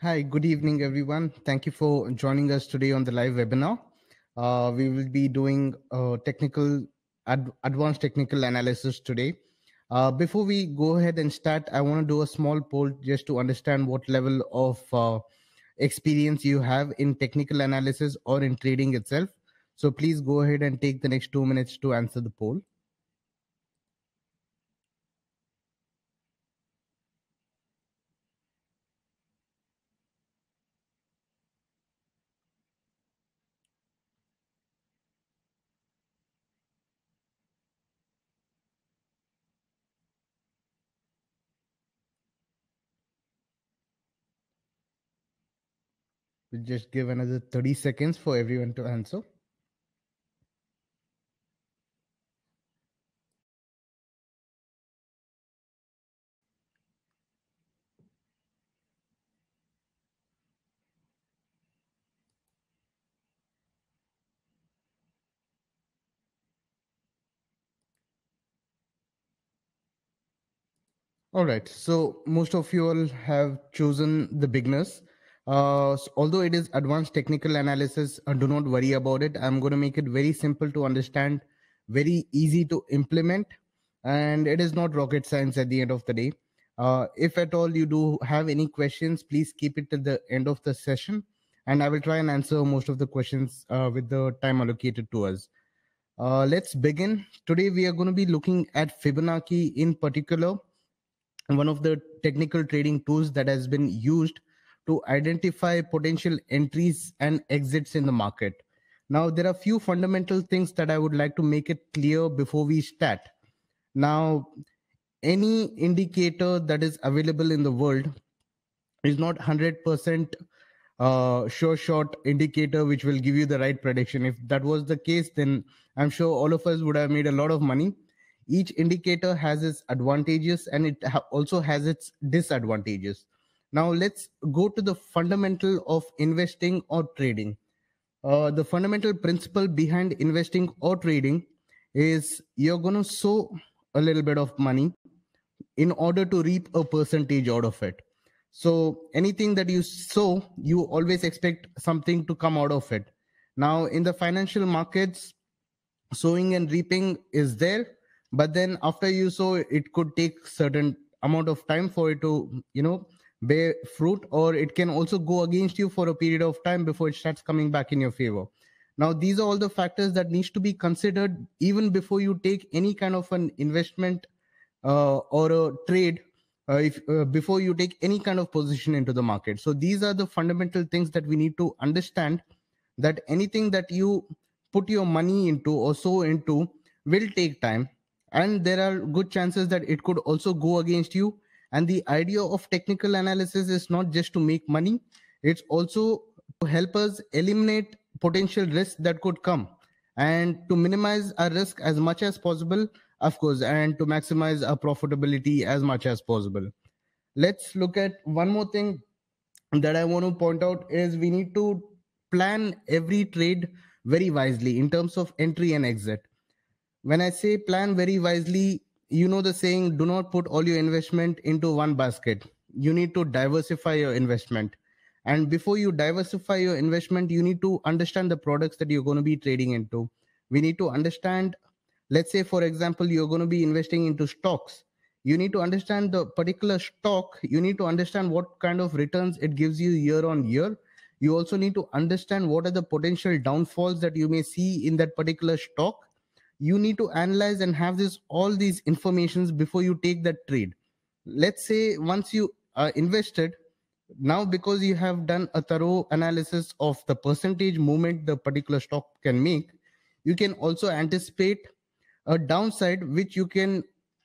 Hi, good evening, everyone. Thank you for joining us today on the live webinar. Uh, we will be doing uh, technical ad advanced technical analysis today. Uh, before we go ahead and start, I want to do a small poll just to understand what level of uh, experience you have in technical analysis or in trading itself. So please go ahead and take the next two minutes to answer the poll. We'll just give another 30 seconds for everyone to answer. All right. So most of you all have chosen the beginners. Uh, although it is advanced technical analysis, uh, do not worry about it. I'm going to make it very simple to understand, very easy to implement, and it is not rocket science at the end of the day. Uh, if at all you do have any questions, please keep it to the end of the session, and I will try and answer most of the questions uh, with the time allocated to us. Uh, let's begin. Today we are going to be looking at Fibonacci in particular, one of the technical trading tools that has been used to identify potential entries and exits in the market. Now, there are few fundamental things that I would like to make it clear before we start. Now, any indicator that is available in the world is not 100% uh, sure shot indicator which will give you the right prediction. If that was the case, then I'm sure all of us would have made a lot of money. Each indicator has its advantages and it ha- also has its disadvantages. Now let's go to the fundamental of investing or trading. Uh, the fundamental principle behind investing or trading is you're going to sow a little bit of money in order to reap a percentage out of it. So anything that you sow, you always expect something to come out of it. Now in the financial markets, sowing and reaping is there, but then after you sow, it could take certain amount of time for it to, you know, bear fruit or it can also go against you for a period of time before it starts coming back in your favor now these are all the factors that needs to be considered even before you take any kind of an investment uh, or a trade uh, if uh, before you take any kind of position into the market so these are the fundamental things that we need to understand that anything that you put your money into or so into will take time and there are good chances that it could also go against you and the idea of technical analysis is not just to make money, it's also to help us eliminate potential risks that could come and to minimize our risk as much as possible, of course, and to maximize our profitability as much as possible. Let's look at one more thing that I want to point out is we need to plan every trade very wisely in terms of entry and exit. When I say plan very wisely, you know the saying do not put all your investment into one basket you need to diversify your investment and before you diversify your investment you need to understand the products that you're going to be trading into we need to understand let's say for example you're going to be investing into stocks you need to understand the particular stock you need to understand what kind of returns it gives you year on year you also need to understand what are the potential downfalls that you may see in that particular stock you need to analyze and have this all these informations before you take that trade let's say once you are invested now because you have done a thorough analysis of the percentage movement the particular stock can make you can also anticipate a downside which you can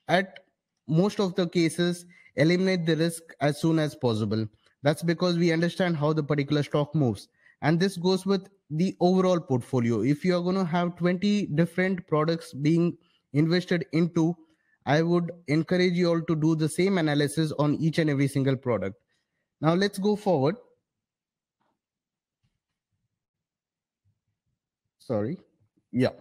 at most of the cases eliminate the risk as soon as possible that's because we understand how the particular stock moves and this goes with the overall portfolio if you are going to have 20 different products being invested into i would encourage you all to do the same analysis on each and every single product now let's go forward sorry yeah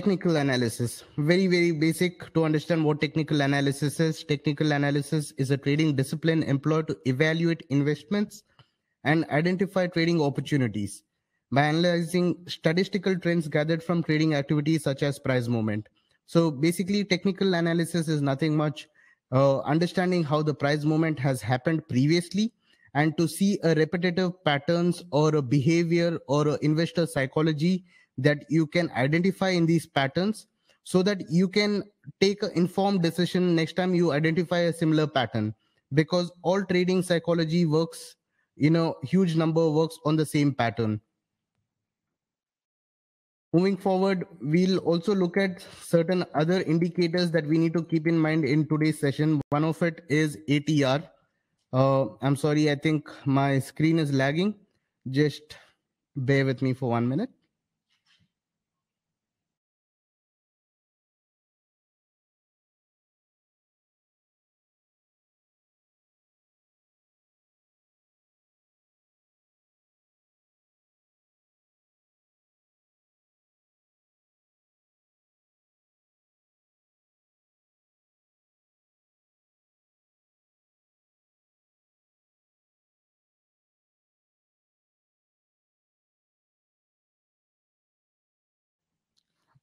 technical analysis very very basic to understand what technical analysis is technical analysis is a trading discipline employed to evaluate investments and identify trading opportunities by analyzing statistical trends gathered from trading activities such as price movement so basically technical analysis is nothing much uh, understanding how the price movement has happened previously and to see a repetitive patterns or a behavior or a investor psychology that you can identify in these patterns so that you can take an informed decision next time you identify a similar pattern because all trading psychology works you know huge number works on the same pattern moving forward we'll also look at certain other indicators that we need to keep in mind in today's session one of it is atr uh, i'm sorry i think my screen is lagging just bear with me for one minute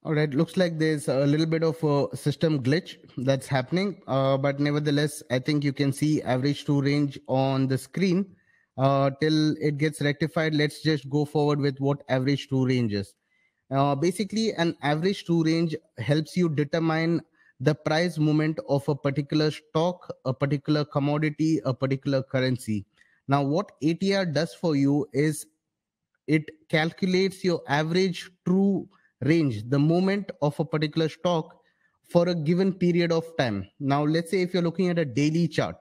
All right, looks like there's a little bit of a system glitch that's happening, uh, but nevertheless, I think you can see average true range on the screen. Uh, till it gets rectified, let's just go forward with what average true range is. Uh, basically, an average true range helps you determine the price movement of a particular stock, a particular commodity, a particular currency. Now, what ATR does for you is it calculates your average true range, the movement of a particular stock for a given period of time. Now, let's say if you're looking at a daily chart,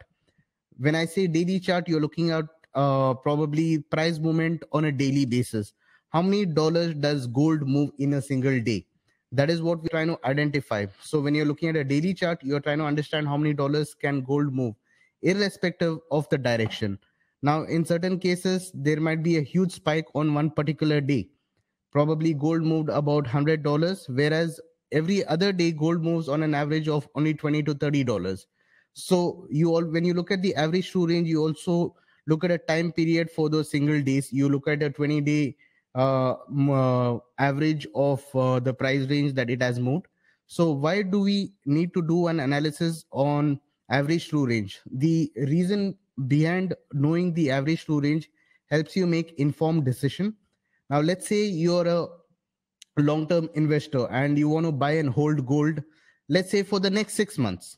when I say daily chart, you're looking at uh, probably price movement on a daily basis. How many dollars does gold move in a single day? That is what we're trying to identify. So when you're looking at a daily chart, you're trying to understand how many dollars can gold move, irrespective of the direction. Now, in certain cases, there might be a huge spike on one particular day probably gold moved about $100 whereas every other day gold moves on an average of only 20 to 30 dollars so you all when you look at the average true range you also look at a time period for those single days you look at a 20 day uh, uh, average of uh, the price range that it has moved so why do we need to do an analysis on average true range the reason behind knowing the average true range helps you make informed decision now, let's say you're a long term investor and you want to buy and hold gold, let's say for the next six months.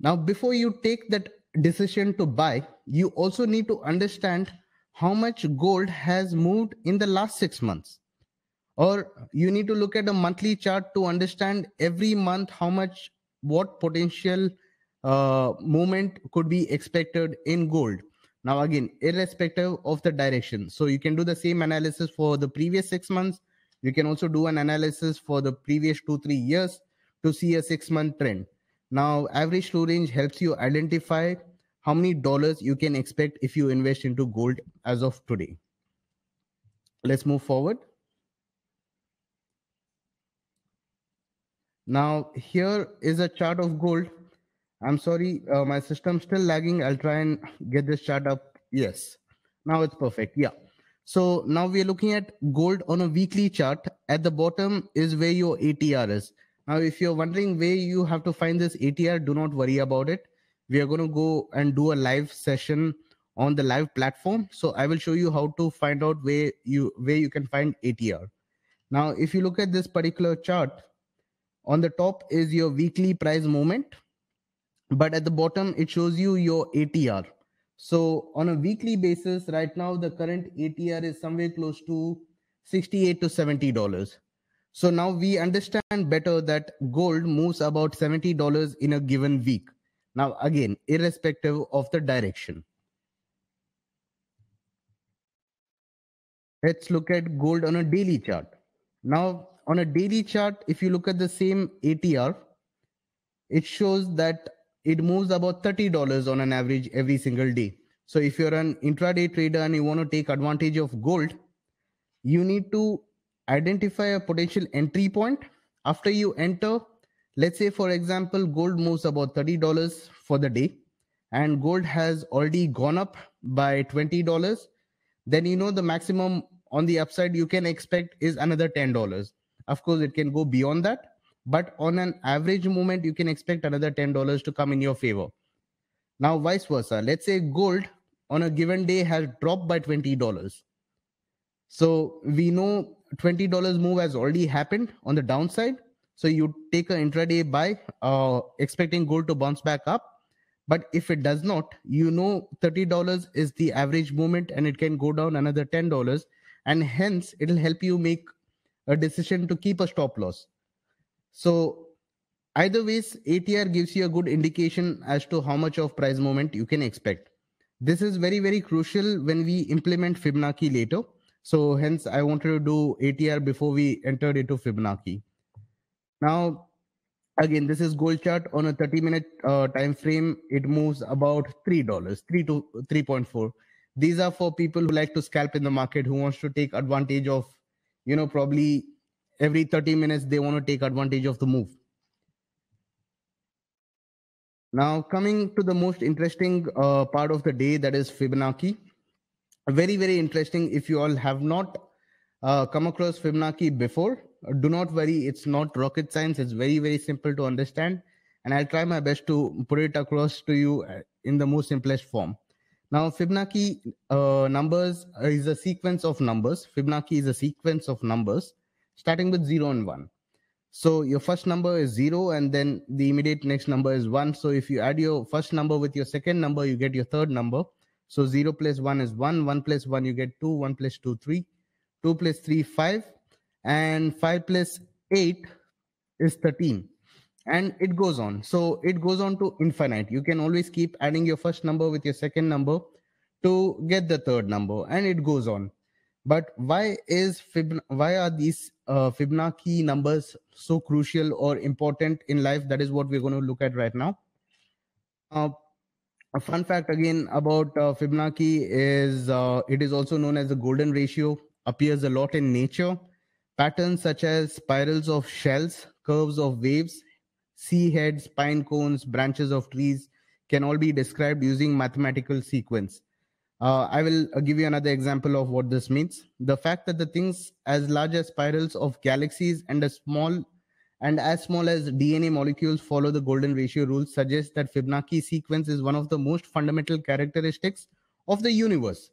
Now, before you take that decision to buy, you also need to understand how much gold has moved in the last six months. Or you need to look at a monthly chart to understand every month how much, what potential uh, movement could be expected in gold. Now, again, irrespective of the direction. So you can do the same analysis for the previous six months. You can also do an analysis for the previous two, three years to see a six month trend. Now, average true range helps you identify how many dollars you can expect if you invest into gold as of today. Let's move forward. Now, here is a chart of gold I'm sorry, uh, my system's still lagging. I'll try and get this chart up. Yes, now it's perfect. Yeah. So now we are looking at gold on a weekly chart. At the bottom is where your ATR is. Now, if you're wondering where you have to find this ATR, do not worry about it. We are going to go and do a live session on the live platform. So I will show you how to find out where you where you can find ATR. Now, if you look at this particular chart, on the top is your weekly price movement but at the bottom it shows you your atr so on a weekly basis right now the current atr is somewhere close to 68 to 70 dollars so now we understand better that gold moves about 70 dollars in a given week now again irrespective of the direction let's look at gold on a daily chart now on a daily chart if you look at the same atr it shows that it moves about $30 on an average every single day. So if you're an intraday trader and you want to take advantage of gold, you need to identify a potential entry point. After you enter, let's say for example, gold moves about $30 for the day and gold has already gone up by $20, then you know the maximum on the upside you can expect is another $10. Of course, it can go beyond that, but on an average movement you can expect another $10 to come in your favor now vice versa let's say gold on a given day has dropped by $20 so we know $20 move has already happened on the downside so you take an intraday buy uh, expecting gold to bounce back up but if it does not you know $30 is the average movement and it can go down another $10 and hence it'll help you make a decision to keep a stop loss so either ways, ATR gives you a good indication as to how much of price movement you can expect. This is very, very crucial when we implement Fibonacci later. So hence I wanted to do ATR before we entered into Fibonacci. Now, again, this is gold chart on a 30 minute uh, time frame. It moves about $3, 3 to 3.4. These are for people who like to scalp in the market, who wants to take advantage of, you know, probably every 30 minutes they want to take advantage of the move now coming to the most interesting uh, part of the day that is fibonacci very very interesting if you all have not uh, come across fibonacci before do not worry it's not rocket science it's very very simple to understand and i'll try my best to put it across to you uh, in the most simplest form now, Fibonacci uh, numbers is a sequence of numbers. Fibonacci is a sequence of numbers starting with 0 and 1. So your first number is 0 and then the immediate next number is 1. So if you add your first number with your second number, you get your third number. So 0 plus 1 is 1, 1 plus 1 you get 2, 1 plus 2 3, 2 plus 3 5 and 5 plus 8 is 13 and it goes on. So it goes on to infinite. You can always keep adding your first number with your second number to get the third number and it goes on but why is why are these uh, Fibonacci numbers so crucial or important in life? That is what we're going to look at right now. Uh, a fun fact again about uh, Fibonacci is uh, it is also known as the golden ratio. Appears a lot in nature. Patterns such as spirals of shells, curves of waves, sea heads, pine cones, branches of trees can all be described using mathematical sequence. Uh, I will uh, give you another example of what this means. The fact that the things as large as spirals of galaxies and as small and as small as DNA molecules follow the golden ratio rule suggests that Fibonacci sequence is one of the most fundamental characteristics of the universe.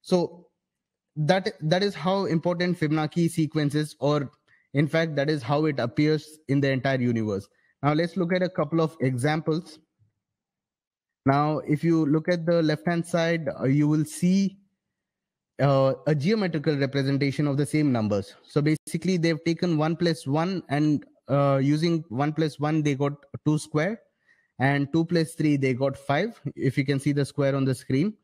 So that that is how important Fibonacci sequence is, or in fact, that is how it appears in the entire universe. Now let's look at a couple of examples. Now, if you look at the left hand side, uh, you will see uh, a geometrical representation of the same numbers. So basically, they've taken 1 plus 1 and uh, using 1 plus 1, they got 2 square. And 2 plus 3, they got 5. If you can see the square on the screen.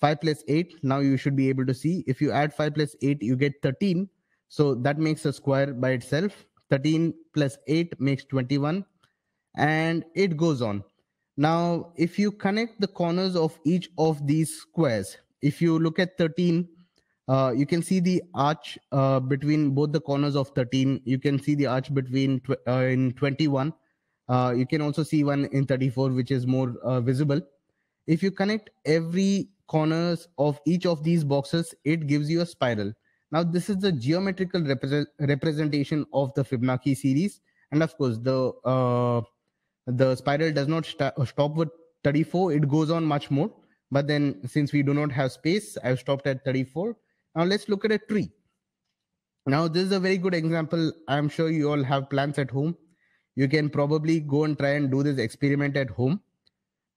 5 plus 8, now you should be able to see. If you add 5 plus 8, you get 13. So that makes a square by itself. 13 plus 8 makes 21. And it goes on. Now, if you connect the corners of each of these squares, if you look at 13, uh, you can see the arch uh, between both the corners of 13. You can see the arch between tw- uh, in 21. Uh, you can also see one in 34, which is more uh, visible. If you connect every corners of each of these boxes, it gives you a spiral. Now, this is the geometrical repre- representation of the Fibonacci series. And of course, the uh, the spiral does not st- uh, stop with 34 it goes on much more but then since we do not have space i've stopped at 34 now let's look at a tree now this is a very good example i'm sure you all have plants at home you can probably go and try and do this experiment at home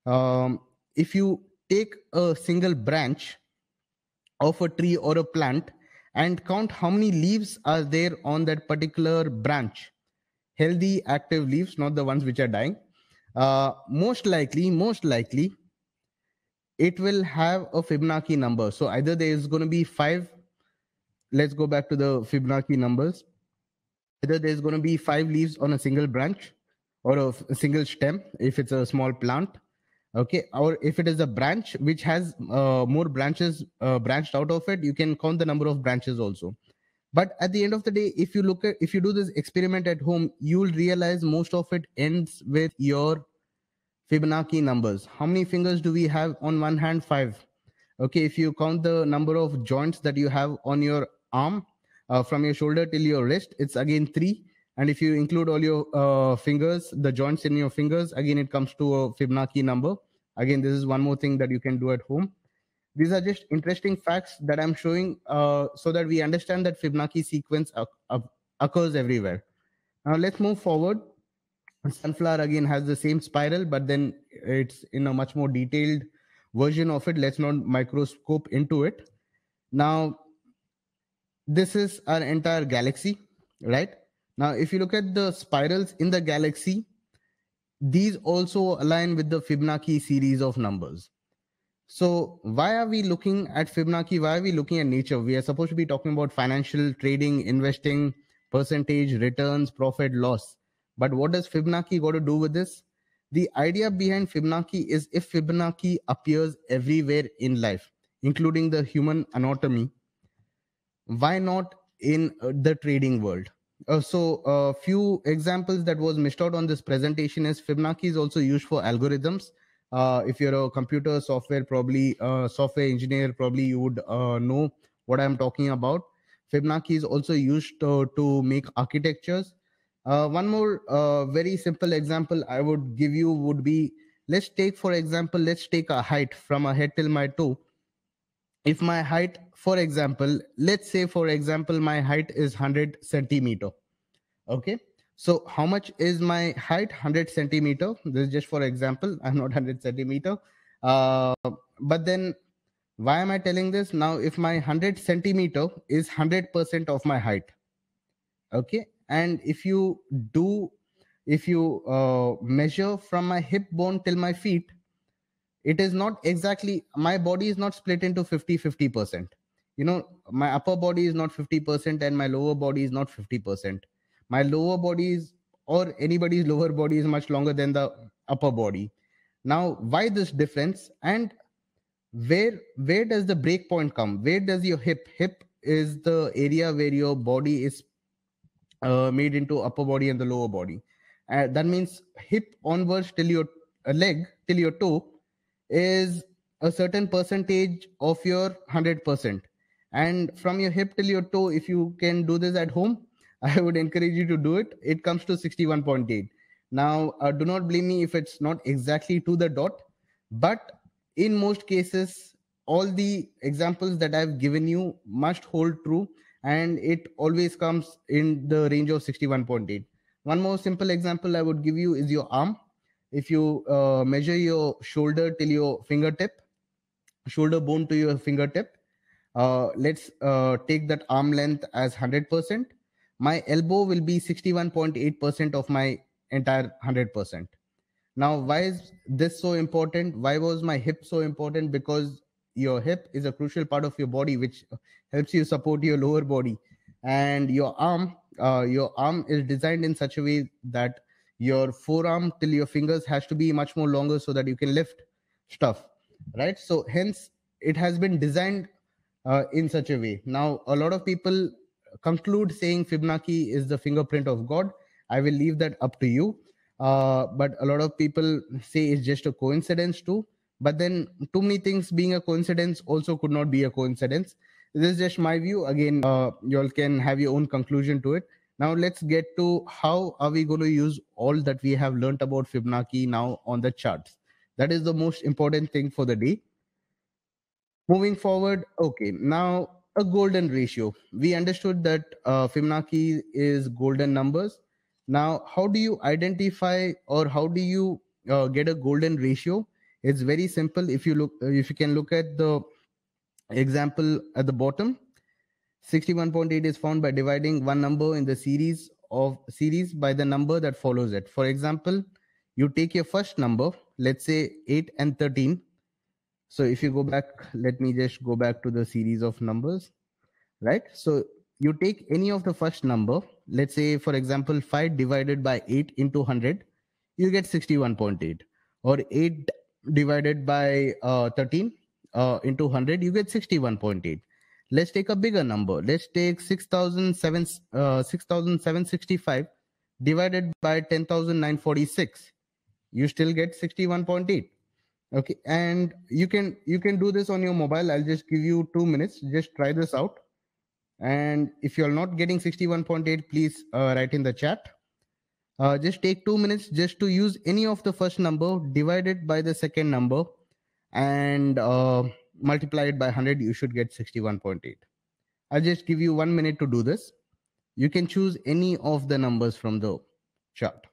um, if you take a single branch of a tree or a plant and count how many leaves are there on that particular branch healthy active leaves, not the ones which are dying. Uh, most likely, most likely, it will have a Fibonacci number. So either there is going to be five. Let's go back to the Fibonacci numbers. Either there's going to be five leaves on a single branch or a, single stem if it's a small plant okay or if it is a branch which has uh, more branches uh, branched out of it you can count the number of branches also but at the end of the day if you look at if you do this experiment at home you'll realize most of it ends with your fibonacci numbers how many fingers do we have on one hand five okay if you count the number of joints that you have on your arm uh, from your shoulder till your wrist it's again three and if you include all your uh, fingers the joints in your fingers again it comes to a fibonacci number again this is one more thing that you can do at home these are just interesting facts that I'm showing uh, so that we understand that Fibonacci sequence occurs everywhere. Now let's move forward. Sunflower again has the same spiral, but then it's in a much more detailed version of it. Let's not microscope into it. Now, this is our entire galaxy, right? Now, if you look at the spirals in the galaxy, these also align with the Fibonacci series of numbers. So why are we looking at Fibonacci? Why are we looking at nature? We are supposed to be talking about financial trading, investing, percentage, returns, profit, loss. But what does Fibonacci got to do with this? The idea behind Fibonacci is if Fibonacci appears everywhere in life, including the human anatomy, why not in uh, the trading world? Uh, so a uh, few examples that was missed out on this presentation is Fibonacci is also used for algorithms uh, if you're a computer software probably uh, software engineer probably you would uh, know what i'm talking about fibonacci is also used to, uh, to make architectures uh, one more very simple example i would give you would be let's take for example let's take a height from a head till my toe if my height for example let's say for example my height is 100 centimeter okay so how much is my height? 100 centimeter. This is just for example. I'm not 100 centimeter. Uh, but then why am I telling this? Now, if my 100 centimeter is 100% of my height, okay? And if you do, if you uh, measure from my hip bone till my feet, it is not exactly, my body is not split into 50 50%. You know, my upper body is not 50% and my lower body is not 50% my lower body is or anybody's lower body is much longer than the upper body now why this difference and where where does the break point come where does your hip hip is the area where your body is uh, made into upper body and the lower body uh, that means hip onwards till your uh, leg till your toe is a certain percentage of your 100% and from your hip till your toe if you can do this at home I would encourage you to do it. It comes to 61.8. Now, uh, do not blame me if it's not exactly to the dot, but in most cases, all the examples that I've given you must hold true, and it always comes in the range of 61.8. One more simple example I would give you is your arm. If you uh, measure your shoulder till your fingertip, shoulder bone to your fingertip, uh, let's uh, take that arm length as 100% my elbow will be 61.8% of my entire 100%. Now, why is this so important? Why was my hip so important? Because your hip is a crucial part of your body, which helps you support your lower body. And your arm, uh, your arm is designed in such a way that your forearm till your fingers has to be much more longer so that you can lift stuff, right? So, hence, it has been designed uh, in such a way. Now, a lot of people conclude saying Fibonacci is the fingerprint of God. I will leave that up to you. Uh, but a lot of people say it's just a coincidence too. But then, too many things being a coincidence also could not be a coincidence. This is just my view. Again, uh, you all can have your own conclusion to it. Now, let's get to how are we going to use all that we have learned about Fibonacci now on the charts. That is the most important thing for the day. Moving forward, okay, now a golden ratio. We understood that uh, Fibonacci is golden numbers. Now, how do you identify or how do you uh, get a golden ratio? It's very simple. If you look, if you can look at the example at the bottom, 61.8 is found by dividing one number in the series of series by the number that follows it. For example, you take your first number, let's say 8 and 13, so if you go back, let me just go back to the series of numbers, right? So you take any of the first number, let's say, for example, 5 divided by 8 into 100, you get 61.8 or 8 divided by uh, 13 uh, into 100, you get 61.8. Let's take a bigger number. Let's take 6,765 uh, 6, divided by 10,946. You still get 61.8 okay and you can you can do this on your mobile i'll just give you two minutes just try this out and if you're not getting 61.8 please uh, write in the chat uh, just take two minutes just to use any of the first number divided by the second number and uh, multiply it by 100 you should get 61.8 i'll just give you one minute to do this you can choose any of the numbers from the chart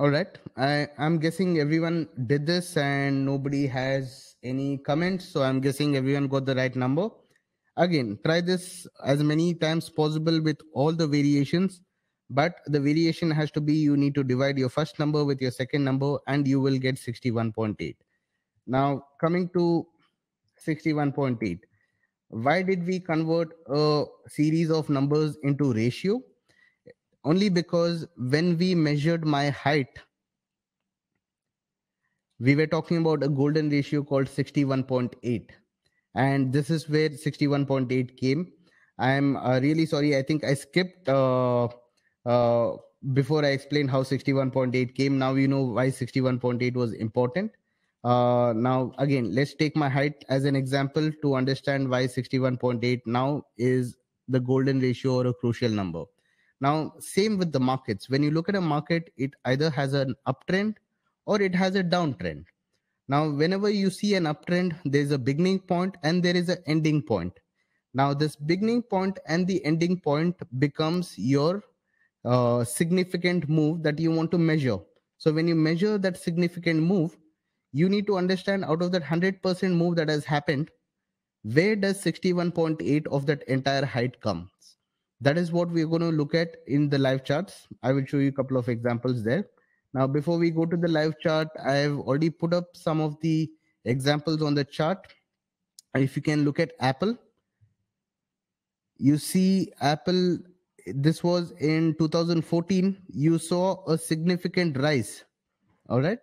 All right. I, I'm guessing everyone did this and nobody has any comments. So I'm guessing everyone got the right number. Again, try this as many times possible with all the variations. But the variation has to be you need to divide your first number with your second number and you will get 61.8. Now, coming to 61.8, why did we convert a series of numbers into ratio? only because when we measured my height, we were talking about a golden ratio called 61.8. And this is where 61.8 came. I'm uh, really sorry. I think I skipped uh, uh, before I explained how 61.8 came. Now you know why 61.8 was important. Uh, now again let's take my height as an example to understand why 61.8 now is the golden ratio or a crucial number now, same with the markets. When you look at a market, it either has an uptrend or it has a downtrend. Now, whenever you see an uptrend, there's a beginning point and there is an ending point. Now, this beginning point and the ending point becomes your uh, significant move that you want to measure. So, when you measure that significant move, you need to understand out of that 100% move that has happened, where does 61.8 of that entire height comes? that is what we're going to look at in the live charts. I will show you a couple of examples there. Now, before we go to the live chart, I have already put up some of the examples on the chart. If you can look at Apple, you see Apple, this was in 2014, you saw a significant rise. All right.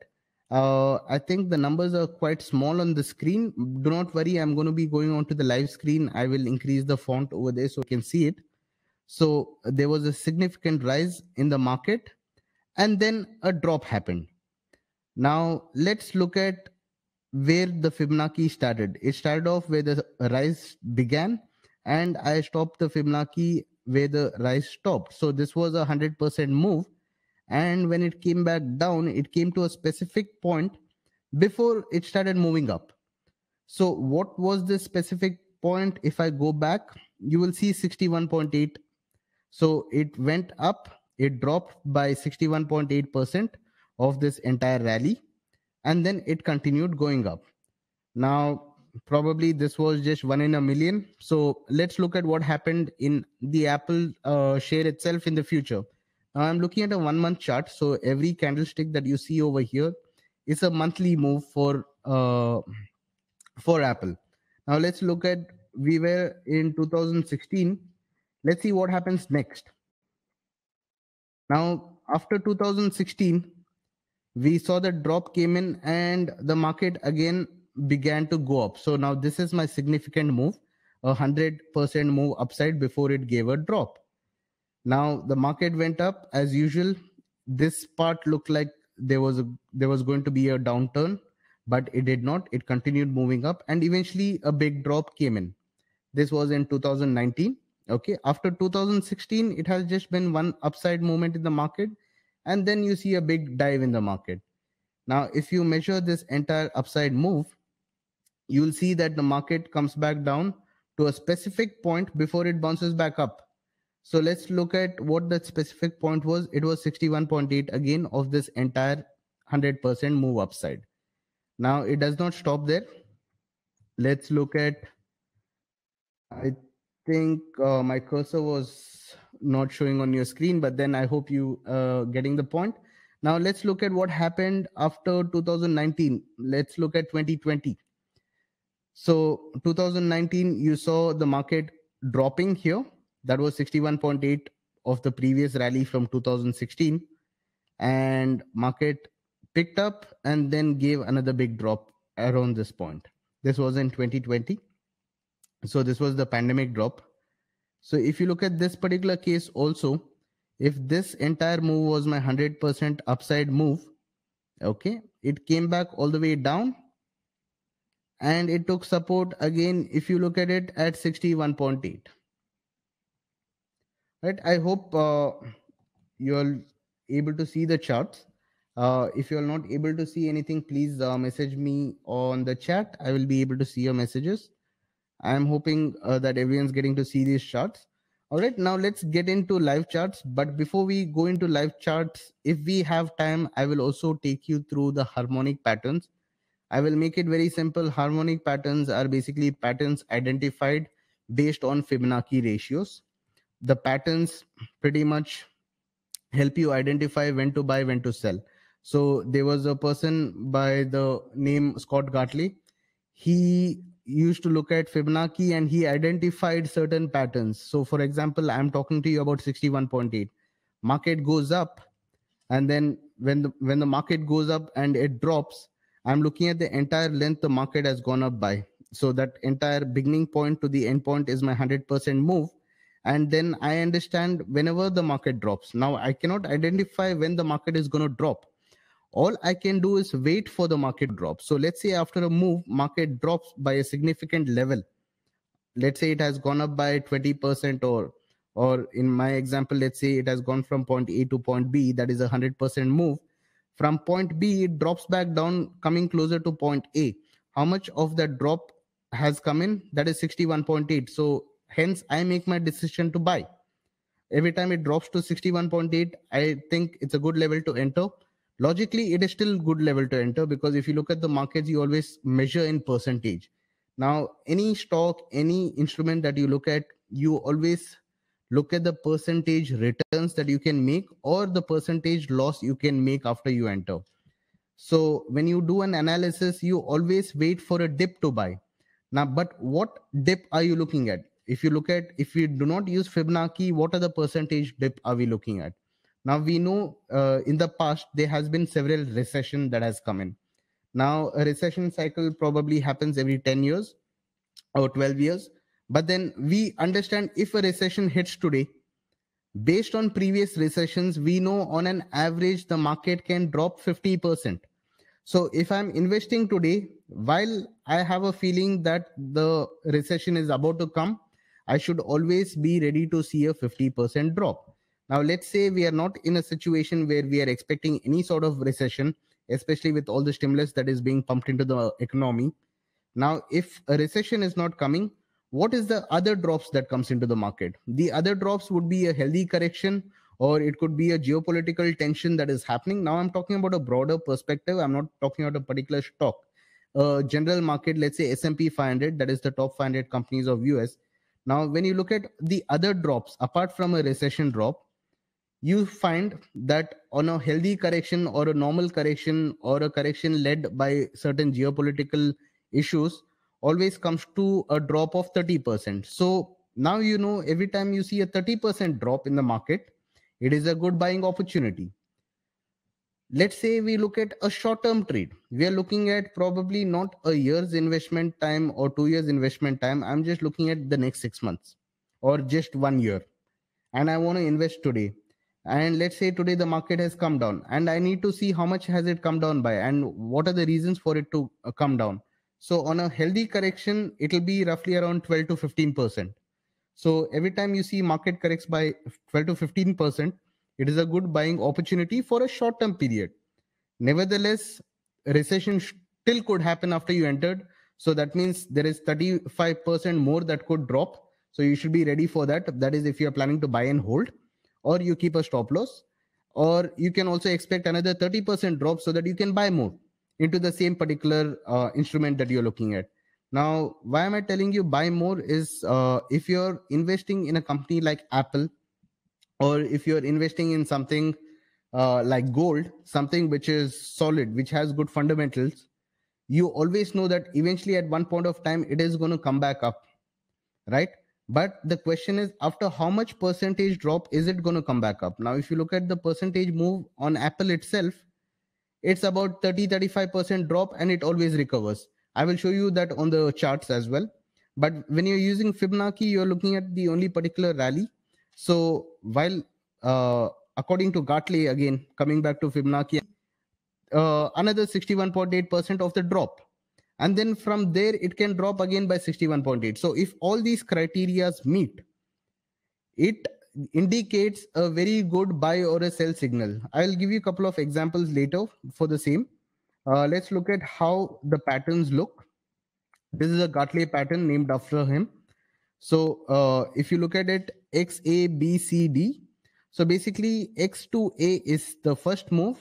Uh, I think the numbers are quite small on the screen. Do not worry, I'm going to be going on to the live screen. I will increase the font over there so you can see it. So uh, there was a significant rise in the market and then a drop happened. Now let's look at where the Fibonacci started. It started off where the rise began and I stopped the Fibonacci where the rise stopped. So this was a 100% move. And when it came back down, it came to a specific point before it started moving up. So what was this specific point? If I go back, you will see 61.8 so it went up, it dropped by 61.8% of this entire rally, and then it continued going up. Now, probably this was just one in a million. So let's look at what happened in the Apple uh, share itself in the future. Now, I'm looking at a one month chart. So every candlestick that you see over here is a monthly move for uh, for Apple. Now let's look at we were in 2016 let's see what happens next now after 2016 we saw the drop came in and the market again began to go up so now this is my significant move a 100% move upside before it gave a drop now the market went up as usual this part looked like there was a there was going to be a downturn but it did not it continued moving up and eventually a big drop came in this was in 2019 okay after 2016 it has just been one upside movement in the market and then you see a big dive in the market now if you measure this entire upside move you will see that the market comes back down to a specific point before it bounces back up so let's look at what that specific point was it was 61.8 again of this entire 100% move upside now it does not stop there let's look at i think uh, my cursor was not showing on your screen, but then I hope you uh, getting the point. Now let's look at what happened after 2019. Let's look at 2020. So 2019, you saw the market dropping here. That was 61.8 of the previous rally from 2016, and market picked up and then gave another big drop around this point. This was in 2020. So this was the pandemic drop. So if you look at this particular case also, if this entire move was my 100% upside move, okay, it came back all the way down and it took support again if you look at it at 61.8 right i hope uh, you're able to see the charts uh, if you're not able to see anything please uh, message me on the chat i will be able to see your messages I'm hoping uh, that everyone's getting to see these charts. All right, now let's get into live charts. But before we go into live charts, if we have time, I will also take you through the harmonic patterns. I will make it very simple. Harmonic patterns are basically patterns identified based on Fibonacci ratios. The patterns pretty much help you identify when to buy, when to sell. So there was a person by the name Scott Gartley. He used to look at Fibonacci and he identified certain patterns. So, for example, I'm talking to you about 61.8. Market goes up, and then when the when the market goes up and it drops, I'm looking at the entire length the market has gone up by. So that entire beginning point to the end point is my 100% move. And then I understand whenever the market drops. Now I cannot identify when the market is going to drop all i can do is wait for the market drop so let's say after a move market drops by a significant level let's say it has gone up by 20% or or in my example let's say it has gone from point a to point b that is a 100% move from point b it drops back down coming closer to point a how much of that drop has come in that is 61.8 so hence i make my decision to buy every time it drops to 61.8 i think it's a good level to enter logically it is still good level to enter because if you look at the markets you always measure in percentage now any stock any instrument that you look at you always look at the percentage returns that you can make or the percentage loss you can make after you enter so when you do an analysis you always wait for a dip to buy now but what dip are you looking at if you look at if you do not use fibonacci what are the percentage dip are we looking at now we know uh, in the past there has been several recession that has come in now a recession cycle probably happens every 10 years or 12 years but then we understand if a recession hits today based on previous recessions we know on an average the market can drop 50% so if i'm investing today while i have a feeling that the recession is about to come i should always be ready to see a 50% drop now, let's say we are not in a situation where we are expecting any sort of recession, especially with all the stimulus that is being pumped into the economy. Now, if a recession is not coming, what is the other drops that comes into the market? The other drops would be a healthy correction or it could be a geopolitical tension that is happening. Now, I'm talking about a broader perspective. I'm not talking about a particular stock. Uh, general market, let's say S&P 500, that is the top 500 companies of US. Now, when you look at the other drops, apart from a recession drop, you find that on a healthy correction or a normal correction or a correction led by certain geopolitical issues always comes to a drop of 30%. So now you know every time you see a 30% drop in the market, it is a good buying opportunity. Let's say we look at a short term trade. We are looking at probably not a year's investment time or two years investment time. I'm just looking at the next six months or just one year. And I want to invest today and let's say today the market has come down and i need to see how much has it come down by and what are the reasons for it to uh, come down so on a healthy correction it will be roughly around 12 to 15 percent so every time you see market corrects by 12 to 15 percent it is a good buying opportunity for a short term period nevertheless recession still could happen after you entered so that means there is 35 percent more that could drop so you should be ready for that that is if you are planning to buy and hold or you keep a stop loss or you can also expect another 30% drop so that you can buy more into the same particular uh, instrument that you're looking at now why am i telling you buy more is uh, if you're investing in a company like apple or if you're investing in something uh, like gold something which is solid which has good fundamentals you always know that eventually at one point of time it is going to come back up right but the question is, after how much percentage drop is it going to come back up? Now, if you look at the percentage move on Apple itself, it's about 30 35% drop and it always recovers. I will show you that on the charts as well. But when you're using Fibonacci, you're looking at the only particular rally. So, while uh, according to Gartley, again, coming back to Fibonacci, uh, another 61.8% of the drop and then from there it can drop again by 61.8 so if all these criterias meet it indicates a very good buy or a sell signal i'll give you a couple of examples later for the same uh, let's look at how the patterns look this is a Gartley pattern named after him so uh, if you look at it x a b c d so basically x to a is the first move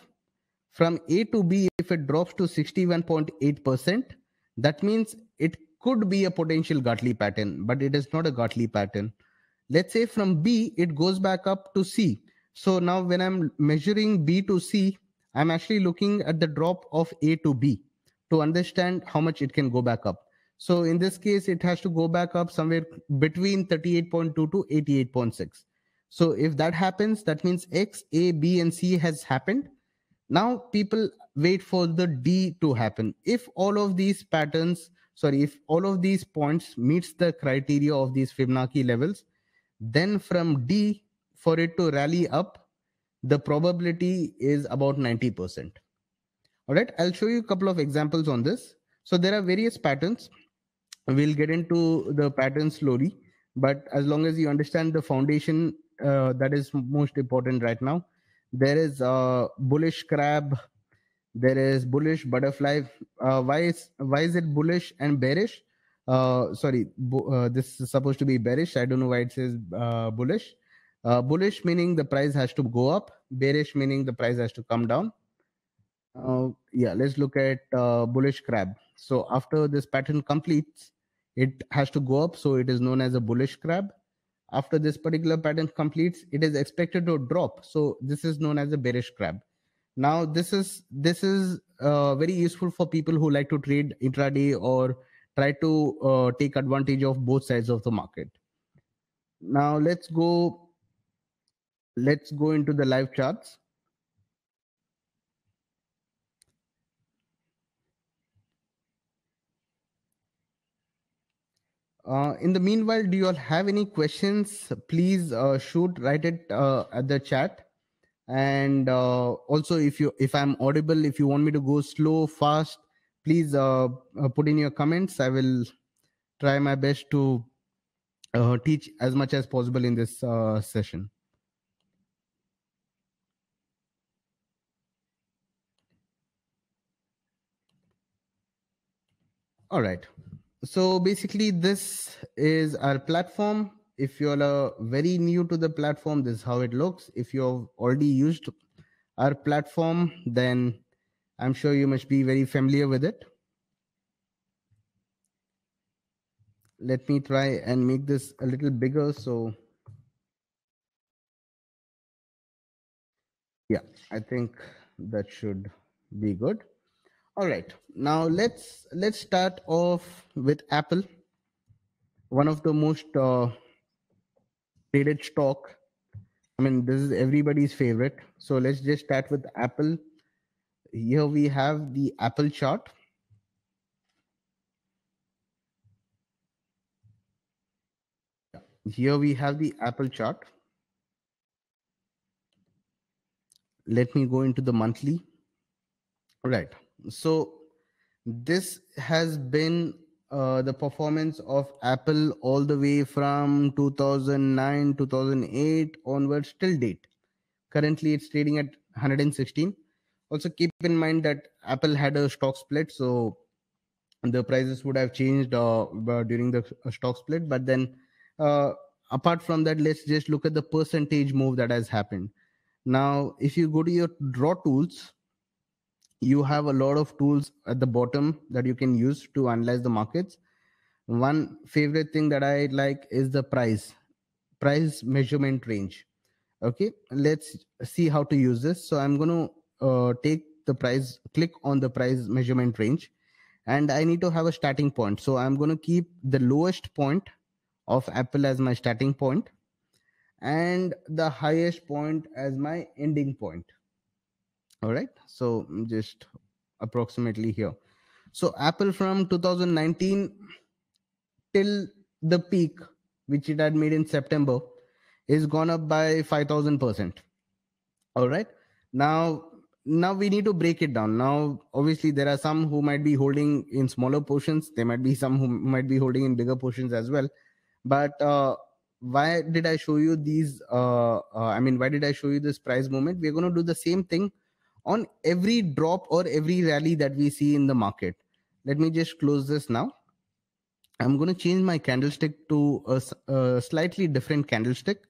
from a to b if it drops to 61.8 percent that means it could be a potential Gottlieb pattern, but it is not a Gottlieb pattern. Let's say from B, it goes back up to C. So now when I'm measuring B to C, I'm actually looking at the drop of A to B to understand how much it can go back up. So in this case, it has to go back up somewhere between 38.2 to 88.6. So if that happens, that means X, A, B, and C has happened. Now people wait for the D to happen. If all of these patterns, sorry, if all of these points meets the criteria of these Fibonacci levels, then from D for it to rally up, the probability is about 90%. All right, I'll show you a couple of examples on this. So there are various patterns. We'll get into the patterns slowly, but as long as you understand the foundation, uh, that is most important right now. There is a bullish crab, there is bullish butterfly uh, why is why is it bullish and bearish uh, sorry bu- uh, this is supposed to be bearish i don't know why it says uh, bullish uh, bullish meaning the price has to go up bearish meaning the price has to come down uh, yeah let's look at bullish crab so after this pattern completes it has to go up so it is known as a bullish crab after this particular pattern completes it is expected to drop so this is known as a bearish crab now this is this is uh, very useful for people who like to trade intraday or try to uh, take advantage of both sides of the market now let's go let's go into the live charts Uh, in the meanwhile, do you all have any questions? Please uh, shoot, write it uh, at the chat and uh, also if you if i'm audible if you want me to go slow fast please uh, uh, put in your comments i will try my best to uh, teach as much as possible in this uh, session all right so basically this is our platform if you're uh, very new to the platform this is how it looks if you've already used our platform then i'm sure you must be very familiar with it let me try and make this a little bigger so yeah i think that should be good all right now let's let's start off with apple one of the most uh, traded stock. I mean, this is everybody's favorite. So let's just start with Apple. Here we have the Apple chart. Here we have the Apple chart. Let me go into the monthly. Right. So this has been uh, the performance of Apple all the way from 2009, 2008 onwards till date. Currently, it's trading at 116. Also, keep in mind that Apple had a stock split, so the prices would have changed uh, during the uh, stock split. But then, uh, apart from that, let's just look at the percentage move that has happened. Now, if you go to your draw tools, you have a lot of tools at the bottom that you can use to analyze the markets one favorite thing that i like is the price price measurement range okay let's see how to use this so i'm going to uh, take the price click on the price measurement range and i need to have a starting point so i'm going to keep the lowest point of apple as my starting point and the highest point as my ending point all right so mm, just approximately here so apple from 2019 till the peak which it had made in september is gone up by 5000% all right now now we need to break it down now obviously there are some who might be holding in smaller portions there might be some who might be holding in bigger portions as well but uh, why did i show you these uh, uh, i mean why did i show you this price movement we're going to do the same thing on every drop or every rally that we see in the market. Let me just close this now. I'm going to change my candlestick to a, a slightly different candlestick.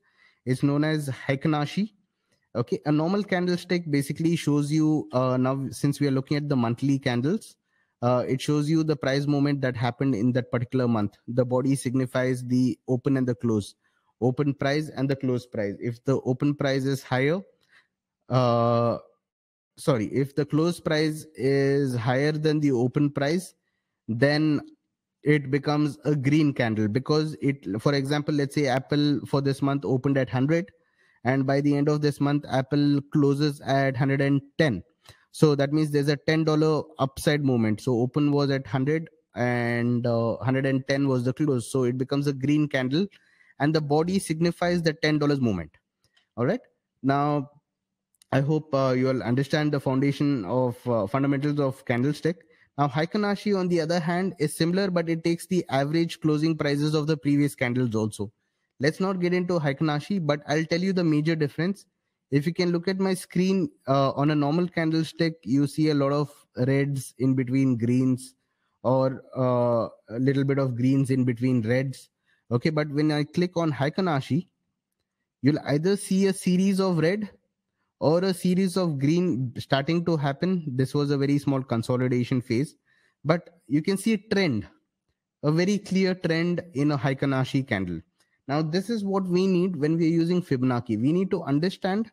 It's known as Heikanashi. Okay, a normal candlestick basically shows you uh, now since we are looking at the monthly candles, uh, it shows you the price movement that happened in that particular month. The body signifies the open and the close, open price and the close price. If the open price is higher, uh, sorry if the close price is higher than the open price then it becomes a green candle because it for example let's say apple for this month opened at 100 and by the end of this month apple closes at 110 so that means there's a $10 upside movement so open was at 100 and uh, 110 was the close so it becomes a green candle and the body signifies the $10 movement all right now I hope uh, you will understand the foundation of uh, fundamentals of candlestick. Now, Heikonashi, on the other hand, is similar, but it takes the average closing prices of the previous candles also. Let's not get into Heikonashi, but I'll tell you the major difference. If you can look at my screen uh, on a normal candlestick, you see a lot of reds in between greens or uh, a little bit of greens in between reds. Okay, but when I click on Heikonashi, you'll either see a series of red or a series of green starting to happen. This was a very small consolidation phase, but you can see a trend, a very clear trend in a Heikanashi candle. Now, this is what we need when we're using Fibonacci. We need to understand,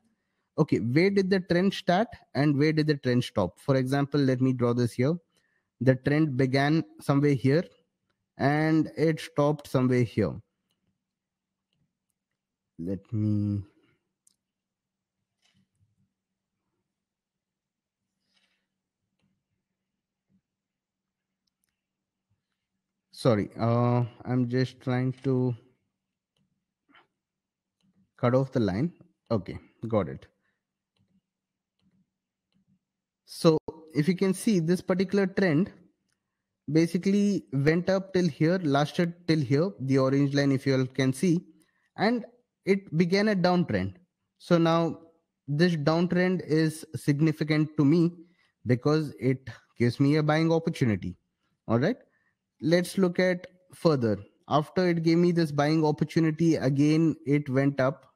okay, where did the trend start and where did the trend stop? For example, let me draw this here. The trend began somewhere here and it stopped somewhere here. Let me Sorry, uh, I'm just trying to cut off the line. Okay, got it. So if you can see this particular trend basically went up till here, lasted till here, the orange line if you all can see, and it began a downtrend. So now this downtrend is significant to me because it gives me a buying opportunity. All right let's look at further. After it gave me this buying opportunity, again, it went up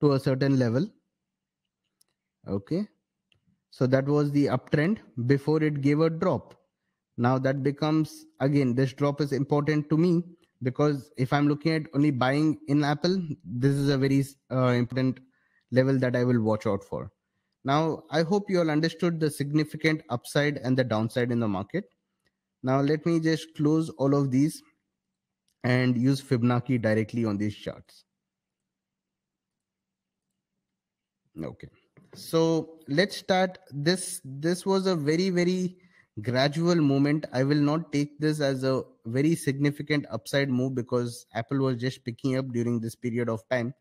to a certain level. Okay. So that was the uptrend before it gave a drop. Now that becomes, again, this drop is important to me because if I'm looking at only buying in Apple, this is a very uh, important level that I will watch out for. Now, I hope you all understood the significant upside and the downside in the market. Now let me just close all of these and use Fibonacci directly on these charts. Okay, so let's start this. This was a very, very gradual movement. I will not take this as a very significant upside move because Apple was just picking up during this period of time.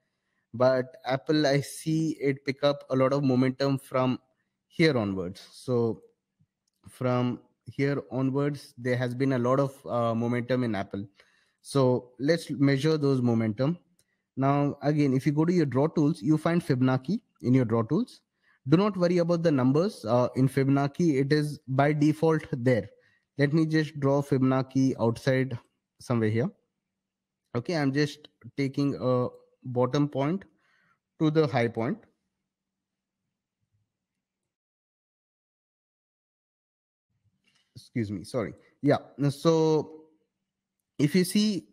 But Apple, I see it pick up a lot of momentum from here onwards. So from here onwards there has been a lot of uh, momentum in apple so let's measure those momentum now again if you go to your draw tools you find fibonacci in your draw tools do not worry about the numbers uh, in fibonacci it is by default there let me just draw fibonacci outside somewhere here okay i'm just taking a bottom point to the high point excuse me sorry yeah so if you see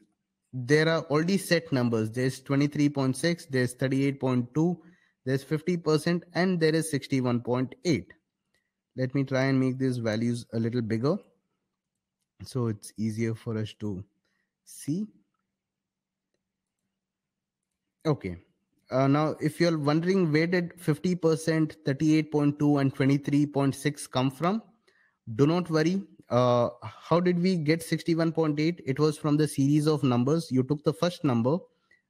there are already set numbers there's 23.6 there's 38.2 there's 50% and there is 61.8 let me try and make these values a little bigger so it's easier for us to see okay uh, now if you're wondering where did 50% 38.2 and 23.6 come from do not worry uh, how did we get 61.8 it was from the series of numbers you took the first number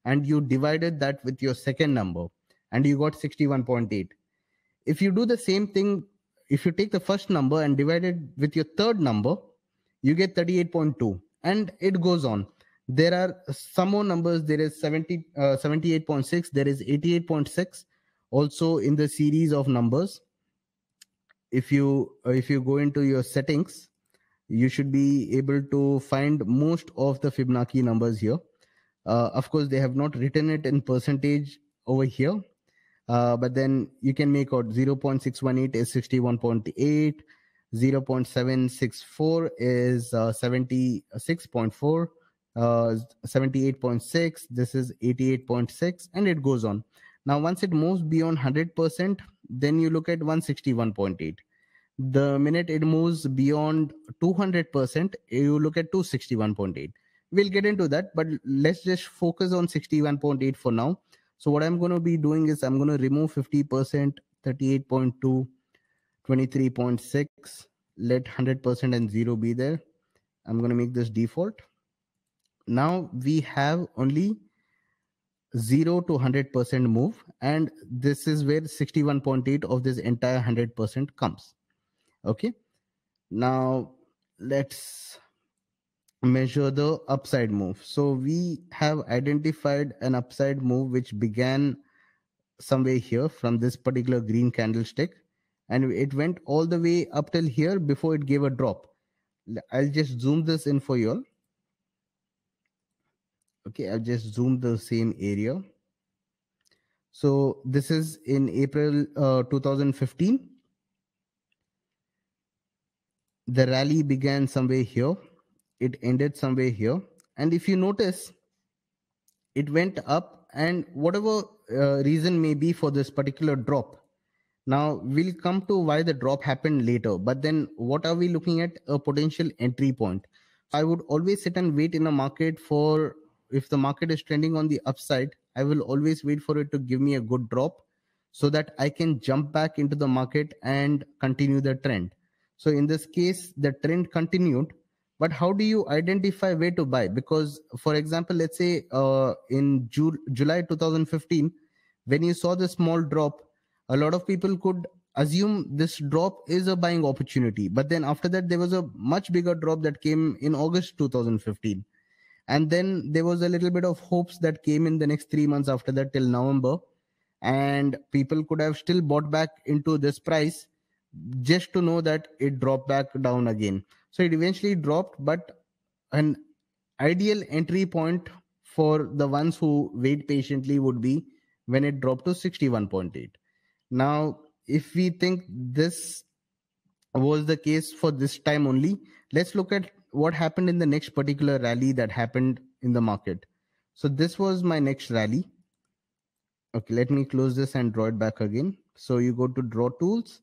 and you divided that with your second number and you got 61.8 if you do the same thing if you take the first number and divide it with your third number you get 38.2 and it goes on there are some more numbers there is 70 uh, 78.6 there is 88.6 also in the series of numbers if you if you go into your settings you should be able to find most of the fibonacci numbers here uh, of course they have not written it in percentage over here uh, but then you can make out 0.618 is 61.8 0.764 is uh, 76.4 uh, 78.6 this is 88.6 and it goes on now, once it moves beyond 100%, then you look at 161.8. The minute it moves beyond 200%, you look at 261.8. We'll get into that, but let's just focus on 61.8 for now. So, what I'm going to be doing is I'm going to remove 50%, 38.2, 23.6, let 100% and 0 be there. I'm going to make this default. Now we have only 0 to 100% move and this is where 61.8 of this entire 100% comes okay now let's measure the upside move so we have identified an upside move which began somewhere here from this particular green candlestick and it went all the way up till here before it gave a drop i'll just zoom this in for you all okay i've just zoomed the same area so this is in april uh, 2015 the rally began somewhere here it ended somewhere here and if you notice it went up and whatever uh, reason may be for this particular drop now we'll come to why the drop happened later but then what are we looking at a potential entry point i would always sit and wait in a market for if the market is trending on the upside, I will always wait for it to give me a good drop so that I can jump back into the market and continue the trend. So in this case, the trend continued. But how do you identify where to buy? Because, for example, let's say uh, in Ju- July 2015, when you saw the small drop, a lot of people could assume this drop is a buying opportunity. But then after that, there was a much bigger drop that came in August 2015 and then there was a little bit of hopes that came in the next three months after that till november and people could have still bought back into this price just to know that it dropped back down again so it eventually dropped but an ideal entry point for the ones who wait patiently would be when it dropped to 61.8 now if we think this was the case for this time only let's look at what happened in the next particular rally that happened in the market. So this was my next rally. Okay, let me close this and draw it back again. So you go to draw tools,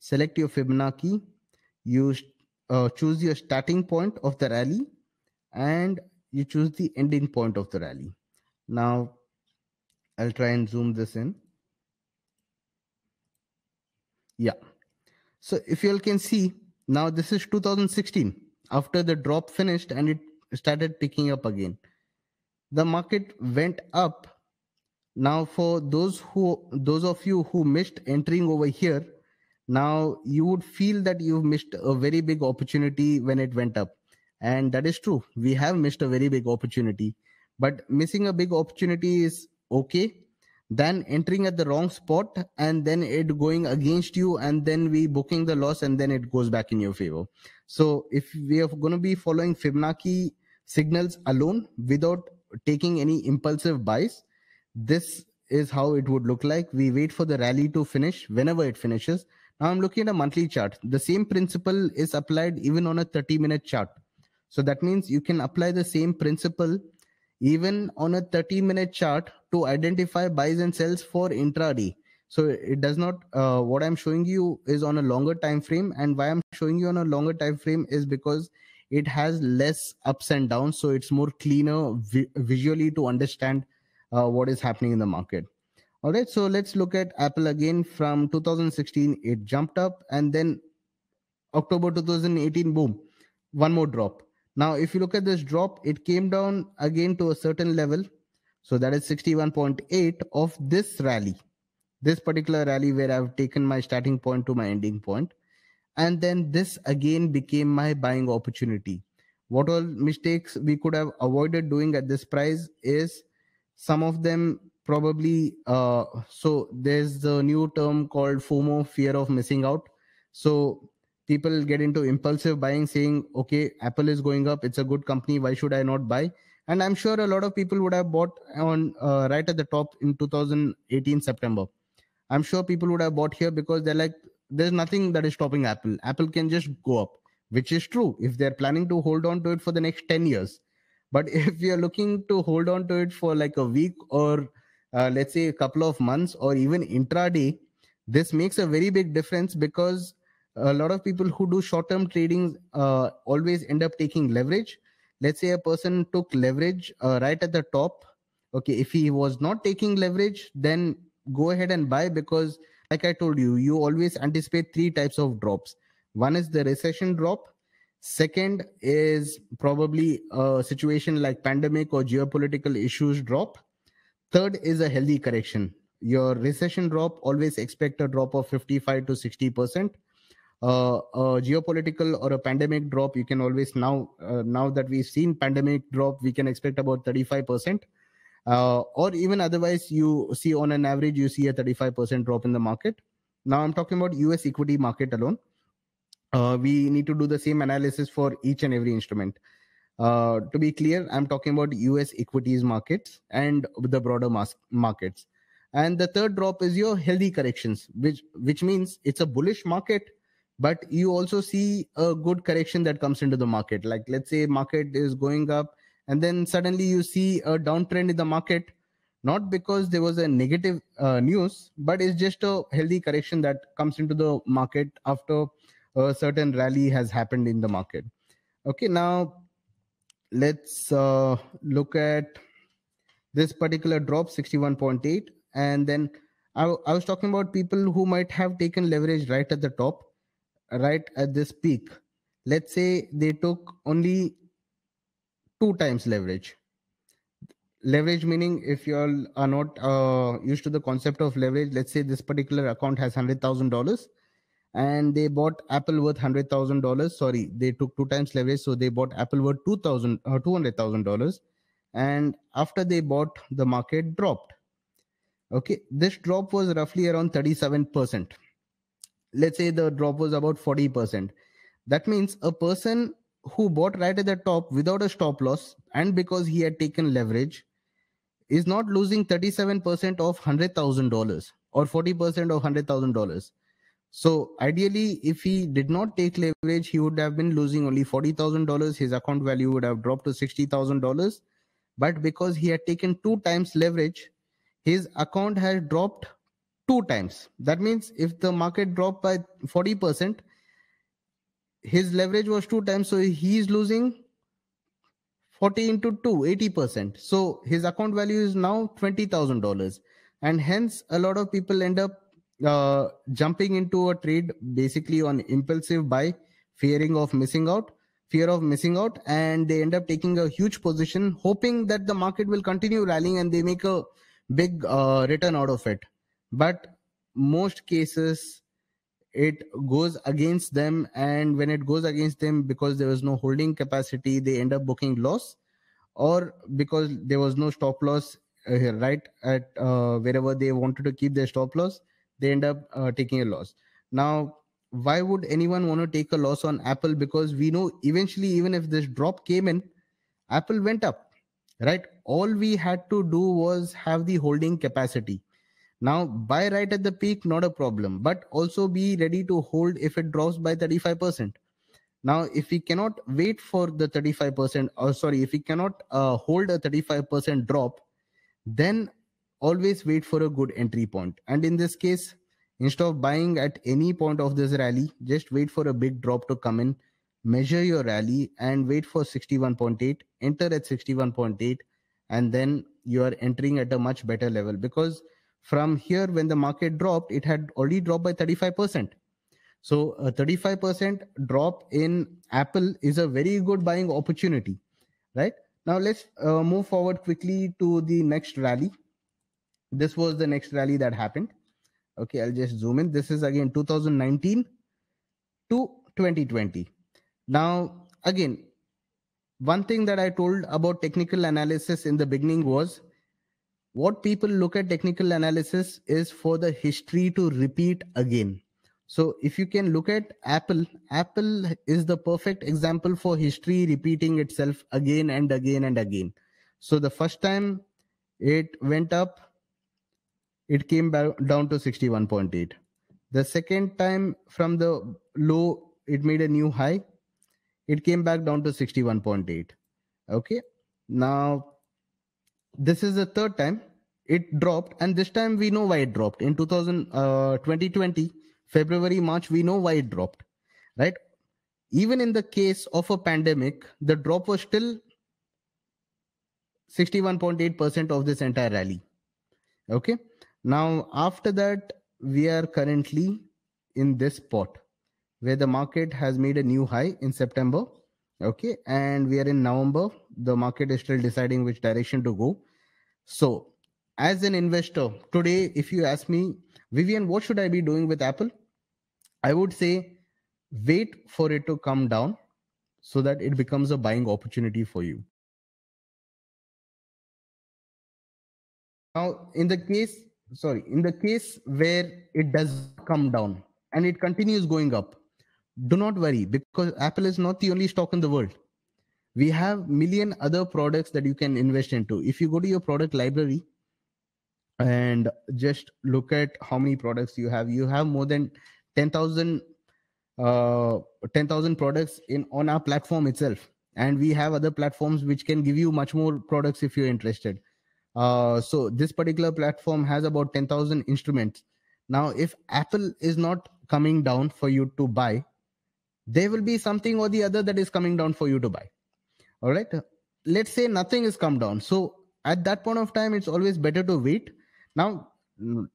select your Fibonacci, you uh, choose your starting point of the rally and you choose the ending point of the rally. Now I'll try and zoom this in. Yeah. So if you all can see, now this is 2016 after the drop finished and it started picking up again. The market went up. Now, for those who those of you who missed entering over here, now you would feel that you've missed a very big opportunity when it went up. And that is true. We have missed a very big opportunity. But missing a big opportunity is okay Then entering at the wrong spot and then it going against you and then we booking the loss and then it goes back in your favor so if we are going to be following Fibonacci signals alone without taking any impulsive buys, this is how it would look like. We wait for the rally to finish whenever it finishes. Now I'm looking at a monthly chart. The same principle is applied even on a 30 minute chart. So that means you can apply the same principle even on a 30 minute chart to identify buys and sells for intraday so it does not uh, what i'm showing you is on a longer time frame and why i'm showing you on a longer time frame is because it has less ups and downs so it's more cleaner vi- visually to understand uh, what is happening in the market all right so let's look at apple again from 2016 it jumped up and then october 2018 boom one more drop now if you look at this drop it came down again to a certain level so that is 61.8 of this rally this particular rally where I've taken my starting point to my ending point. And then this again became my buying opportunity. What all mistakes we could have avoided doing at this price is some of them probably. Uh, so there's the new term called FOMO, fear of missing out. So people get into impulsive buying saying, okay, Apple is going up. It's a good company. Why should I not buy? And I'm sure a lot of people would have bought on uh, right at the top in 2018 September I'm sure people would have bought here because they're like, there's nothing that is stopping Apple. Apple can just go up, which is true if they're planning to hold on to it for the next 10 years. But if you're looking to hold on to it for like a week or uh, let's say a couple of months or even intraday, this makes a very big difference because a lot of people who do short term trading uh, always end up taking leverage. Let's say a person took leverage uh, right at the top. Okay, if he was not taking leverage, then go ahead and buy because like i told you you always anticipate three types of drops one is the recession drop second is probably a situation like pandemic or geopolitical issues drop third is a healthy correction your recession drop always expect a drop of 55 to 60 percent uh, a geopolitical or a pandemic drop you can always now uh, now that we've seen pandemic drop we can expect about 35 percent uh, or even otherwise you see on an average you see a 35% drop in the market now i'm talking about us equity market alone uh, we need to do the same analysis for each and every instrument uh, to be clear i'm talking about us equities markets and the broader mas- markets and the third drop is your healthy corrections which which means it's a bullish market but you also see a good correction that comes into the market like let's say market is going up and then suddenly you see a downtrend in the market not because there was a negative uh, news but it's just a healthy correction that comes into the market after a certain rally has happened in the market okay now let's uh, look at this particular drop 61.8 and then I was talking about people who might have taken leverage right at the top right at this peak let's say they took only two times leverage leverage meaning if you all are not uh, used to the concept of leverage let's say this particular account has $100000 and they bought apple worth $100000 sorry they took two times leverage so they bought apple worth $2000 or uh, $200000 and after they bought the market dropped okay this drop was roughly around 37% let's say the drop was about 40% that means a person who bought right at the top without a stop loss and because he had taken leverage is not losing 37% of $100,000 or 40% of $100,000. So ideally, if he did not take leverage, he would have been losing only $40,000. His account value would have dropped to $60,000. But because he had taken two times leverage, his account has dropped two times. That means if the market dropped by 40%, his leverage was two times so he's losing 40 into 2 80% so his account value is now $20000 and hence a lot of people end up uh, jumping into a trade basically on impulsive buy fearing of missing out fear of missing out and they end up taking a huge position hoping that the market will continue rallying and they make a big uh, return out of it but most cases it goes against them and when it goes against them because there was no holding capacity they end up booking loss or because there was no stop loss uh, right at uh, wherever they wanted to keep their stop loss they end up uh, taking a loss now why would anyone want to take a loss on apple because we know eventually even if this drop came in apple went up right all we had to do was have the holding capacity now, buy right at the peak, not a problem, but also be ready to hold if it drops by 35%. Now, if we cannot wait for the 35%, or sorry, if we cannot uh, hold a 35% drop, then always wait for a good entry point. And in this case, instead of buying at any point of this rally, just wait for a big drop to come in, measure your rally, and wait for 61.8, enter at 61.8, and then you are entering at a much better level because from here when the market dropped it had already dropped by 35% so a uh, 35% drop in apple is a very good buying opportunity right now let's uh, move forward quickly to the next rally this was the next rally that happened okay i'll just zoom in this is again 2019 to 2020 now again one thing that i told about technical analysis in the beginning was what people look at technical analysis is for the history to repeat again so if you can look at apple apple is the perfect example for history repeating itself again and again and again so the first time it went up it came down to 61.8 the second time from the low it made a new high it came back down to 61.8 okay now this is the third time it dropped and this time we know why it dropped in 2000 uh, 2020 february march we know why it dropped right even in the case of a pandemic the drop was still 61.8% of this entire rally okay now after that we are currently in this spot where the market has made a new high in september okay and we are in november the market is still deciding which direction to go so, as an investor, today, if you ask me, Vivian, what should I be doing with Apple? I would say wait for it to come down so that it becomes a buying opportunity for you. Now, in the case, sorry, in the case where it does come down and it continues going up, do not worry because Apple is not the only stock in the world we have million other products that you can invest into if you go to your product library and just look at how many products you have you have more than 10000 uh 10000 products in on our platform itself and we have other platforms which can give you much more products if you're interested uh, so this particular platform has about 10000 instruments now if apple is not coming down for you to buy there will be something or the other that is coming down for you to buy all right let's say nothing has come down so at that point of time it's always better to wait now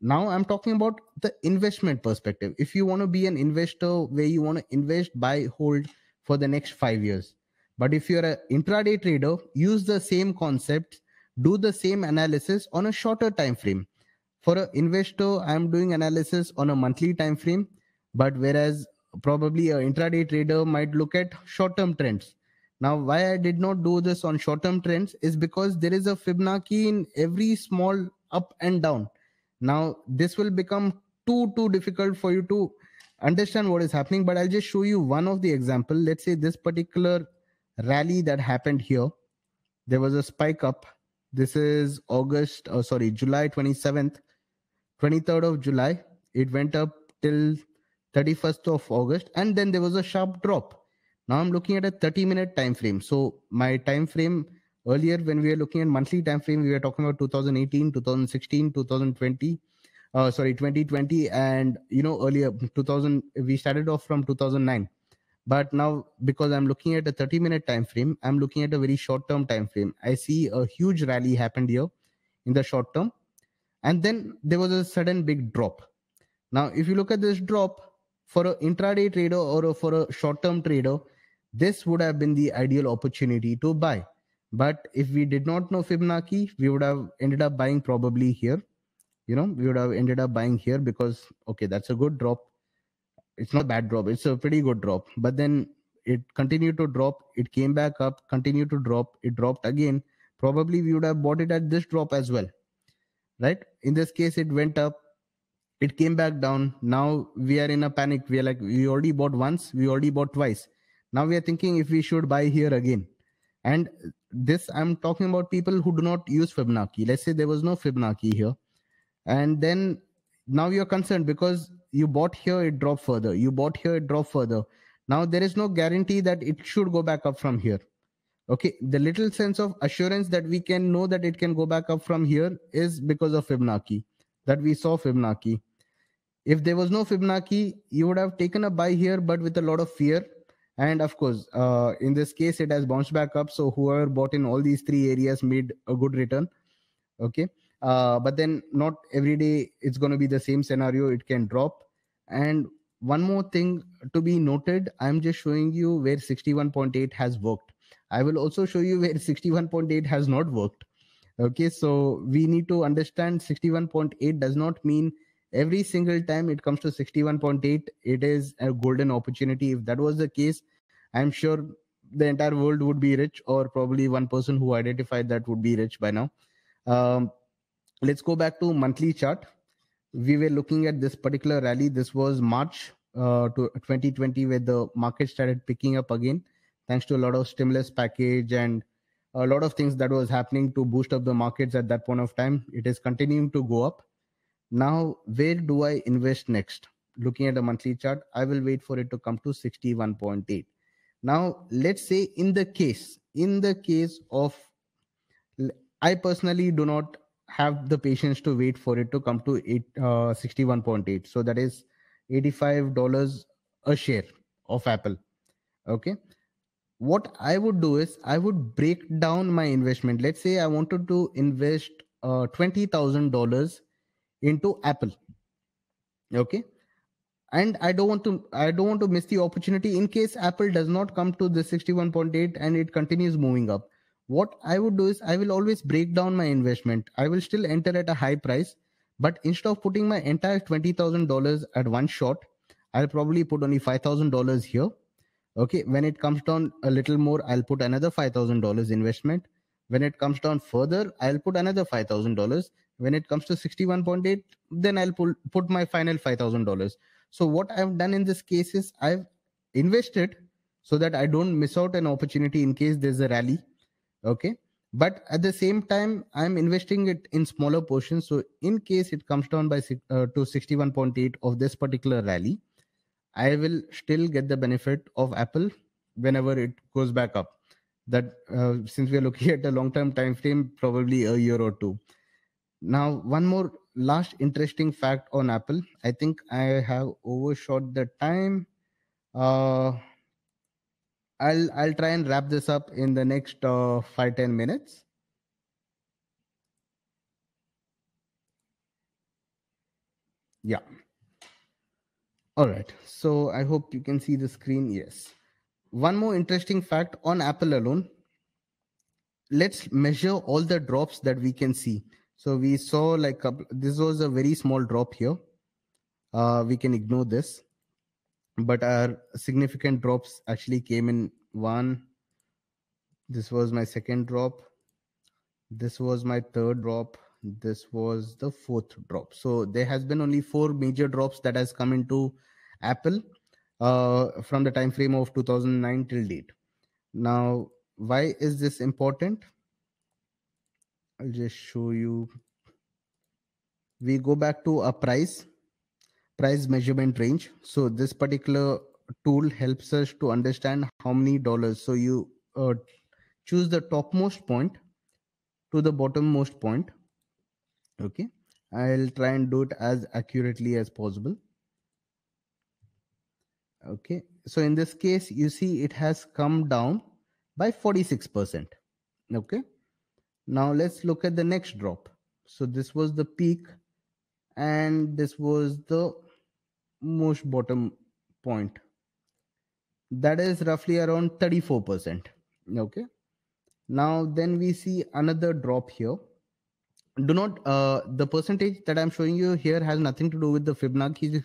now i'm talking about the investment perspective if you want to be an investor where you want to invest buy hold for the next 5 years but if you're an intraday trader use the same concept, do the same analysis on a shorter time frame for an investor i'm doing analysis on a monthly time frame but whereas probably an intraday trader might look at short term trends now, why I did not do this on short term trends is because there is a Fibonacci in every small up and down. Now, this will become too, too difficult for you to understand what is happening, but I'll just show you one of the example. Let's say this particular rally that happened here, there was a spike up. This is August, oh, sorry, July 27th, 23rd of July. It went up till 31st of August, and then there was a sharp drop now I'm looking at a 30 minute time frame. So my time frame earlier when we were looking at monthly time frame, we were talking about 2018, 2016, 2020. Uh, sorry 2020 and you know earlier 2000 we started off from 2009 but now because i'm looking at a 30 minute time frame i'm looking at a very short term time frame i see a huge rally happened here in the short term and then there was a sudden big drop now if you look at this drop for an intraday trader or for a short term trader, this would have been the ideal opportunity to buy. But if we did not know Fibonacci, we would have ended up buying probably here. You know, we would have ended up buying here because, okay, that's a good drop. It's not a bad drop, it's a pretty good drop. But then it continued to drop, it came back up, continued to drop, it dropped again. Probably we would have bought it at this drop as well. Right? In this case, it went up, it came back down now we are in a panic we are like we already bought once we already bought twice now we are thinking if we should buy here again and this i'm talking about people who do not use fibonacci let's say there was no fibonacci here and then now you're concerned because you bought here it dropped further you bought here it dropped further now there is no guarantee that it should go back up from here okay the little sense of assurance that we can know that it can go back up from here is because of fibonacci that we saw fibonacci if there was no Fibonacci, you would have taken a buy here, but with a lot of fear. And of course, uh, in this case, it has bounced back up. So whoever bought in all these three areas made a good return. Okay. Uh, but then not every day it's going to be the same scenario. It can drop. And one more thing to be noted, I'm just showing you where 61.8 has worked. I will also show you where 61.8 has not worked. Okay. So we need to understand 61.8 does not mean every single time it comes to 61.8 it is a golden opportunity if that was the case i'm sure the entire world would be rich or probably one person who identified that would be rich by now um, let's go back to monthly chart we were looking at this particular rally this was march uh, to 2020 where the market started picking up again thanks to a lot of stimulus package and a lot of things that was happening to boost up the markets at that point of time it is continuing to go up now, where do I invest next? Looking at the monthly chart, I will wait for it to come to 61.8. Now, let's say in the case, in the case of, I personally do not have the patience to wait for it to come to eight, uh, 61.8. So that is $85 a share of Apple. Okay what I would do is I would break down my investment. Let's say I wanted to invest uh, $20,000 into Apple. Okay. And I don't want to I don't want to miss the opportunity in case Apple does not come to the 61.8 and it continues moving up. What I would do is I will always break down my investment. I will still enter at a high price, but instead of putting my entire $20,000 at one shot, I'll probably put only $5,000 here. Okay, when it comes down a little more, I'll put another $5,000 investment when it comes down further, I'll put another five thousand dollars. When it comes to sixty-one point eight, then I'll pull, put my final five thousand dollars. So what I've done in this case is I've invested so that I don't miss out an opportunity in case there's a rally. Okay. But at the same time, I'm investing it in smaller portions. So in case it comes down by uh, to 61.8 of this particular rally, I will still get the benefit of Apple whenever it goes back up that uh, since we are looking at a long term time frame probably a year or two now one more last interesting fact on apple i think i have overshot the time uh, i'll i'll try and wrap this up in the next uh, 5 10 minutes yeah all right so i hope you can see the screen yes one more interesting fact on Apple alone. Let's measure all the drops that we can see. So we saw like a, this was a very small drop here. Uh, we can ignore this, but our significant drops actually came in one. This was my second drop. This was my third drop this was the fourth drop so there has been only four major drops that has come into apple uh, from the time frame of 2009 till date. Now, why is this important? I'll just show you. We go back to a price, price measurement range. So this particular tool helps us to understand how many dollars. So you uh, choose the topmost point to the bottommost point. Okay. I'll try and do it as accurately as possible okay so in this case you see it has come down by 46% okay now let's look at the next drop so this was the peak and this was the most bottom point that is roughly around 34% okay now then we see another drop here do not uh, the percentage that i'm showing you here has nothing to do with the fibonacci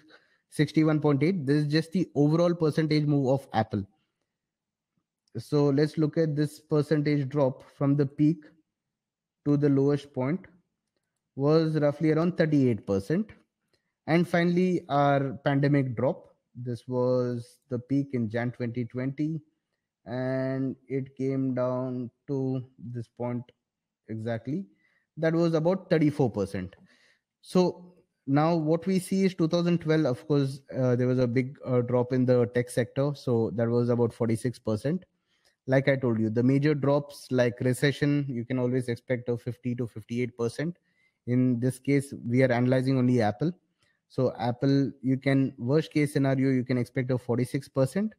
61.8 this is just the overall percentage move of apple so let's look at this percentage drop from the peak to the lowest point was roughly around 38% and finally our pandemic drop this was the peak in jan 2020 and it came down to this point exactly that was about 34% so now what we see is 2012 of course uh, there was a big uh, drop in the tech sector so that was about 46% like i told you the major drops like recession you can always expect a 50 to 58% in this case we are analyzing only apple so apple you can worst case scenario you can expect a 46%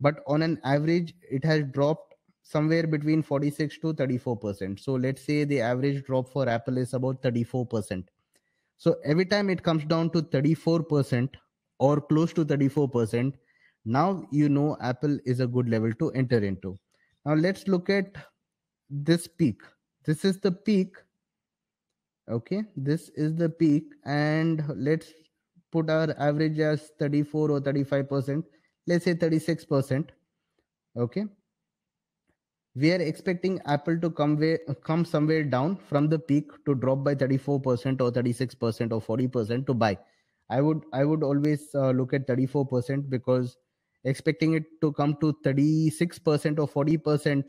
but on an average it has dropped somewhere between 46 to 34% so let's say the average drop for apple is about 34% so every time it comes down to 34% or close to 34%, now you know Apple is a good level to enter into. Now let's look at this peak. This is the peak. Okay, this is the peak, and let's put our average as 34 or 35%. Let's say 36%. Okay, we are expecting Apple to come way, come somewhere down from the peak to drop by 34% or 36% or 40% to buy. I would I would always uh, look at 34% because expecting it to come to 36% or 40%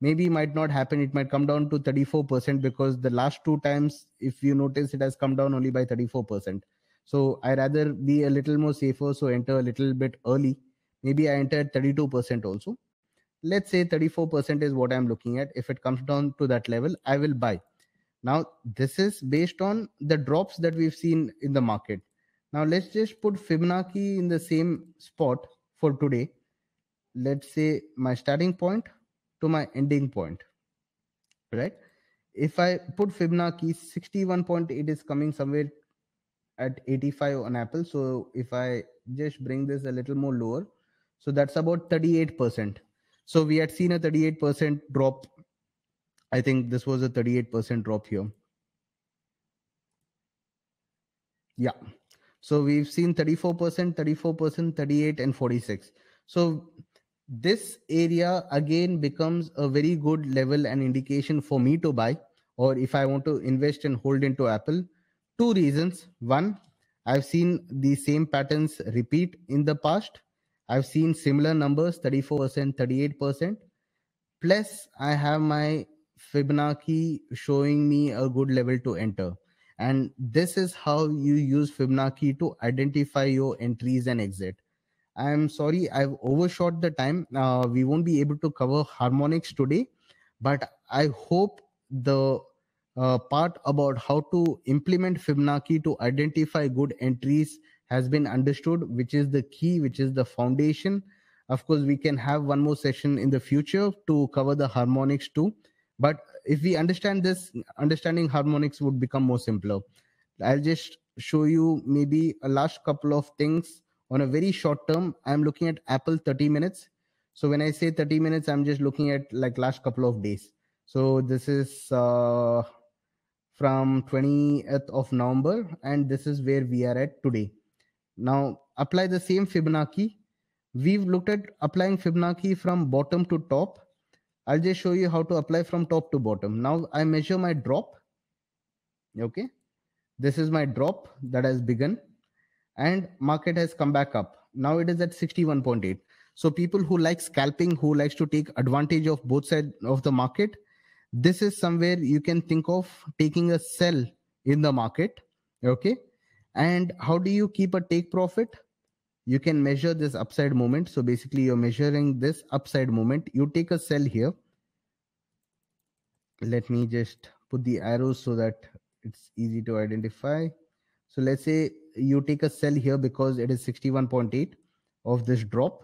maybe might not happen it might come down to 34% because the last two times if you notice it has come down only by 34% so i rather be a little more safer so enter a little bit early maybe i enter 32% also let's say 34% is what i'm looking at if it comes down to that level i will buy now this is based on the drops that we've seen in the market now let's just put fibonacci in the same spot for today let's say my starting point to my ending point right if i put fibonacci 61.8 is coming somewhere at 85 on apple so if i just bring this a little more lower so that's about 38% so we had seen a 38% drop. I think this was a 38% drop here. Yeah. So we've seen 34%, 34%, 38, and 46. So this area again becomes a very good level and indication for me to buy or if I want to invest and hold into Apple. Two reasons. One, I've seen the same patterns repeat in the past. I've seen similar numbers 34%, 38%. Plus, I have my Fibonacci showing me a good level to enter. And this is how you use Fibonacci to identify your entries and exit. I'm sorry, I've overshot the time. Uh, we won't be able to cover harmonics today, but I hope the uh, part about how to implement Fibonacci to identify good entries has been understood, which is the key, which is the foundation. Of course, we can have one more session in the future to cover the harmonics too. But if we understand this, understanding harmonics would become more simpler. I'll just show you maybe a last couple of things on a very short term. I'm looking at Apple 30 minutes. So when I say 30 minutes, I'm just looking at like last couple of days. So this is uh, from 20th of November, and this is where we are at today. Now apply the same Fibonacci. We've looked at applying Fibonacci from bottom to top. I'll just show you how to apply from top to bottom. Now I measure my drop. Okay. This is my drop that has begun and market has come back up. Now it is at 61.8. So people who like scalping, who likes to take advantage of both sides of the market, this is somewhere you can think of taking a sell in the market. Okay. And how do you keep a take profit? You can measure this upside moment. So basically, you're measuring this upside moment. You take a sell here. Let me just put the arrows so that it's easy to identify. So let's say you take a sell here because it is 61.8 of this drop.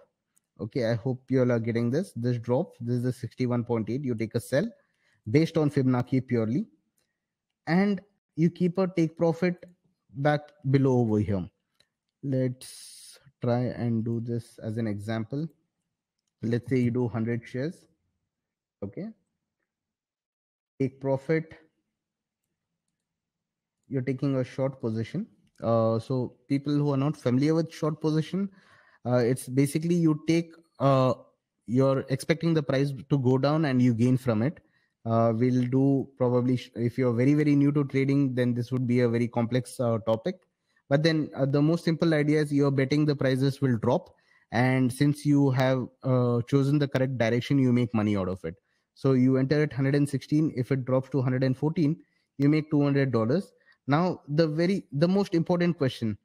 Okay, I hope you all are getting this. This drop, this is the 61.8. You take a sell based on Fibonacci purely. And you keep a take profit back below over here. Let's try and do this as an example. Let's say you do 100 shares. Okay. Take profit. You're taking a short position. Uh, so people who are not familiar with short position, uh, it's basically you take, uh, you're expecting the price to go down and you gain from it uh, we'll do probably sh- if you're very very new to trading then this would be a very complex uh, topic but then uh, the most simple idea is you're betting the prices will drop and since you have uh, chosen the correct direction you make money out of it so you enter at 116 if it drops to 114 you make 200 dollars now the very the most important question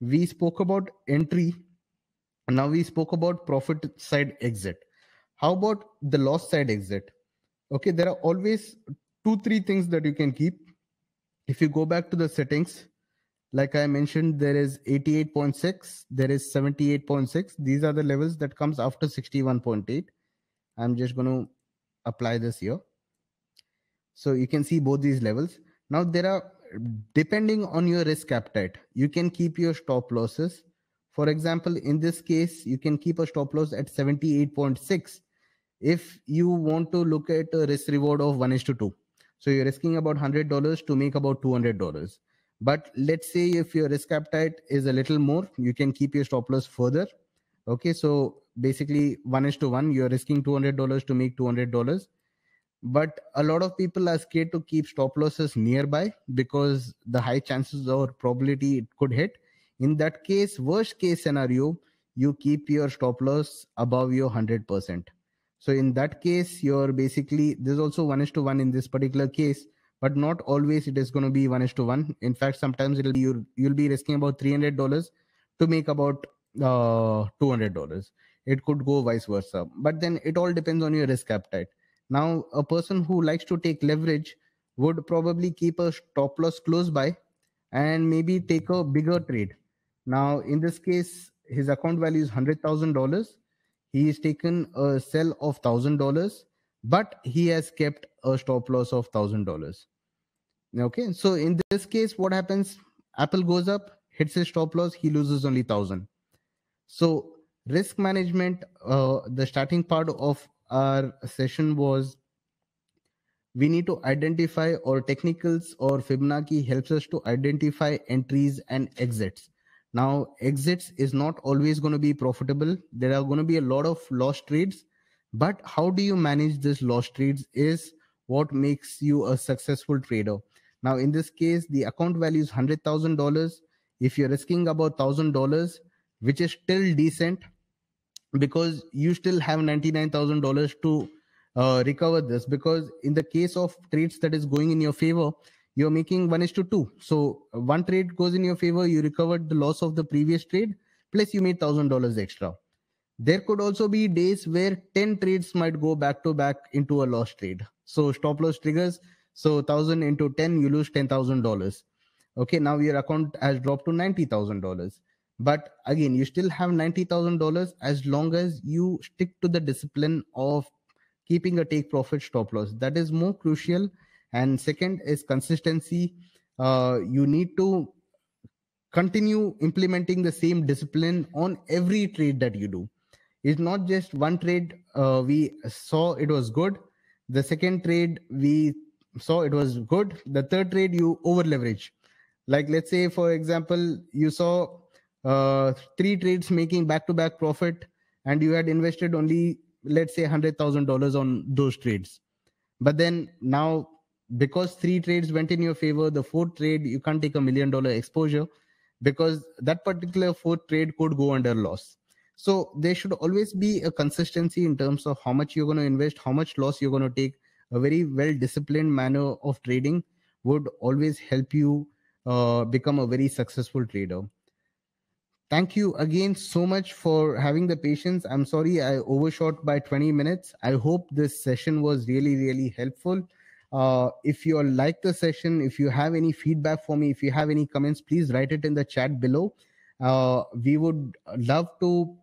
we spoke about entry now we spoke about profit side exit how about the loss side exit okay there are always two three things that you can keep if you go back to the settings like i mentioned there is 88.6 there is 78.6 these are the levels that comes after 61.8 i'm just going to apply this here so you can see both these levels now there are depending on your risk appetite you can keep your stop losses for example in this case you can keep a stop loss at 78.6 if you want to look at a risk reward of 1 is to 2 so you're risking about $100 to make about $200 but let's say if your risk appetite is a little more you can keep your stop loss further okay so basically 1 is to 1 you're risking $200 to make $200 but a lot of people are scared to keep stop losses nearby because the high chances or probability it could hit in that case worst case scenario you keep your stop loss above your 100% so in that case, you're basically there's also one is to one in this particular case, but not always it is going to be one is to one. In fact, sometimes it'll be you'll, you'll be risking about three hundred dollars to make about uh, two hundred dollars. It could go vice versa, but then it all depends on your risk appetite. Now, a person who likes to take leverage would probably keep a stop loss close by and maybe take a bigger trade. Now, in this case, his account value is $100,000 he has taken a sell of thousand dollars but he has kept a stop loss of thousand dollars okay so in this case what happens apple goes up hits his stop loss he loses only thousand so risk management uh, the starting part of our session was we need to identify or technicals or fibonacci helps us to identify entries and exits now, exits is not always going to be profitable. There are going to be a lot of lost trades, but how do you manage this lost trades is what makes you a successful trader. Now, in this case, the account value is hundred thousand dollars. If you're risking about thousand dollars, which is still decent, because you still have ninety nine thousand dollars to uh, recover this. Because in the case of trades that is going in your favor, you're making 1 is to 2 so one trade goes in your favor you recovered the loss of the previous trade plus you made $1000 extra there could also be days where 10 trades might go back to back into a loss trade so stop loss triggers so 1000 into 10 you lose $10000 okay now your account has dropped to $90000 but again you still have $90000 as long as you stick to the discipline of keeping a take profit stop loss that is more crucial and second is consistency uh, you need to continue implementing the same discipline on every trade that you do it's not just one trade uh, we saw it was good the second trade we saw it was good the third trade you over leverage like let's say for example you saw uh, three trades making back to back profit and you had invested only let's say $100000 on those trades but then now because three trades went in your favor, the fourth trade, you can't take a million dollar exposure because that particular fourth trade could go under loss. So there should always be a consistency in terms of how much you're going to invest, how much loss you're going to take. A very well disciplined manner of trading would always help you uh, become a very successful trader. Thank you again so much for having the patience. I'm sorry I overshot by 20 minutes. I hope this session was really, really helpful. Uh, if you like the session, if you have any feedback for me, if you have any comments, please write it in the chat below. Uh, we would love to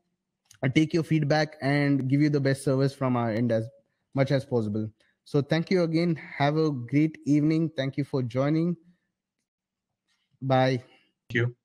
uh, take your feedback and give you the best service from our end as much as possible. So thank you again. Have a great evening. Thank you for joining. Bye. Thank you.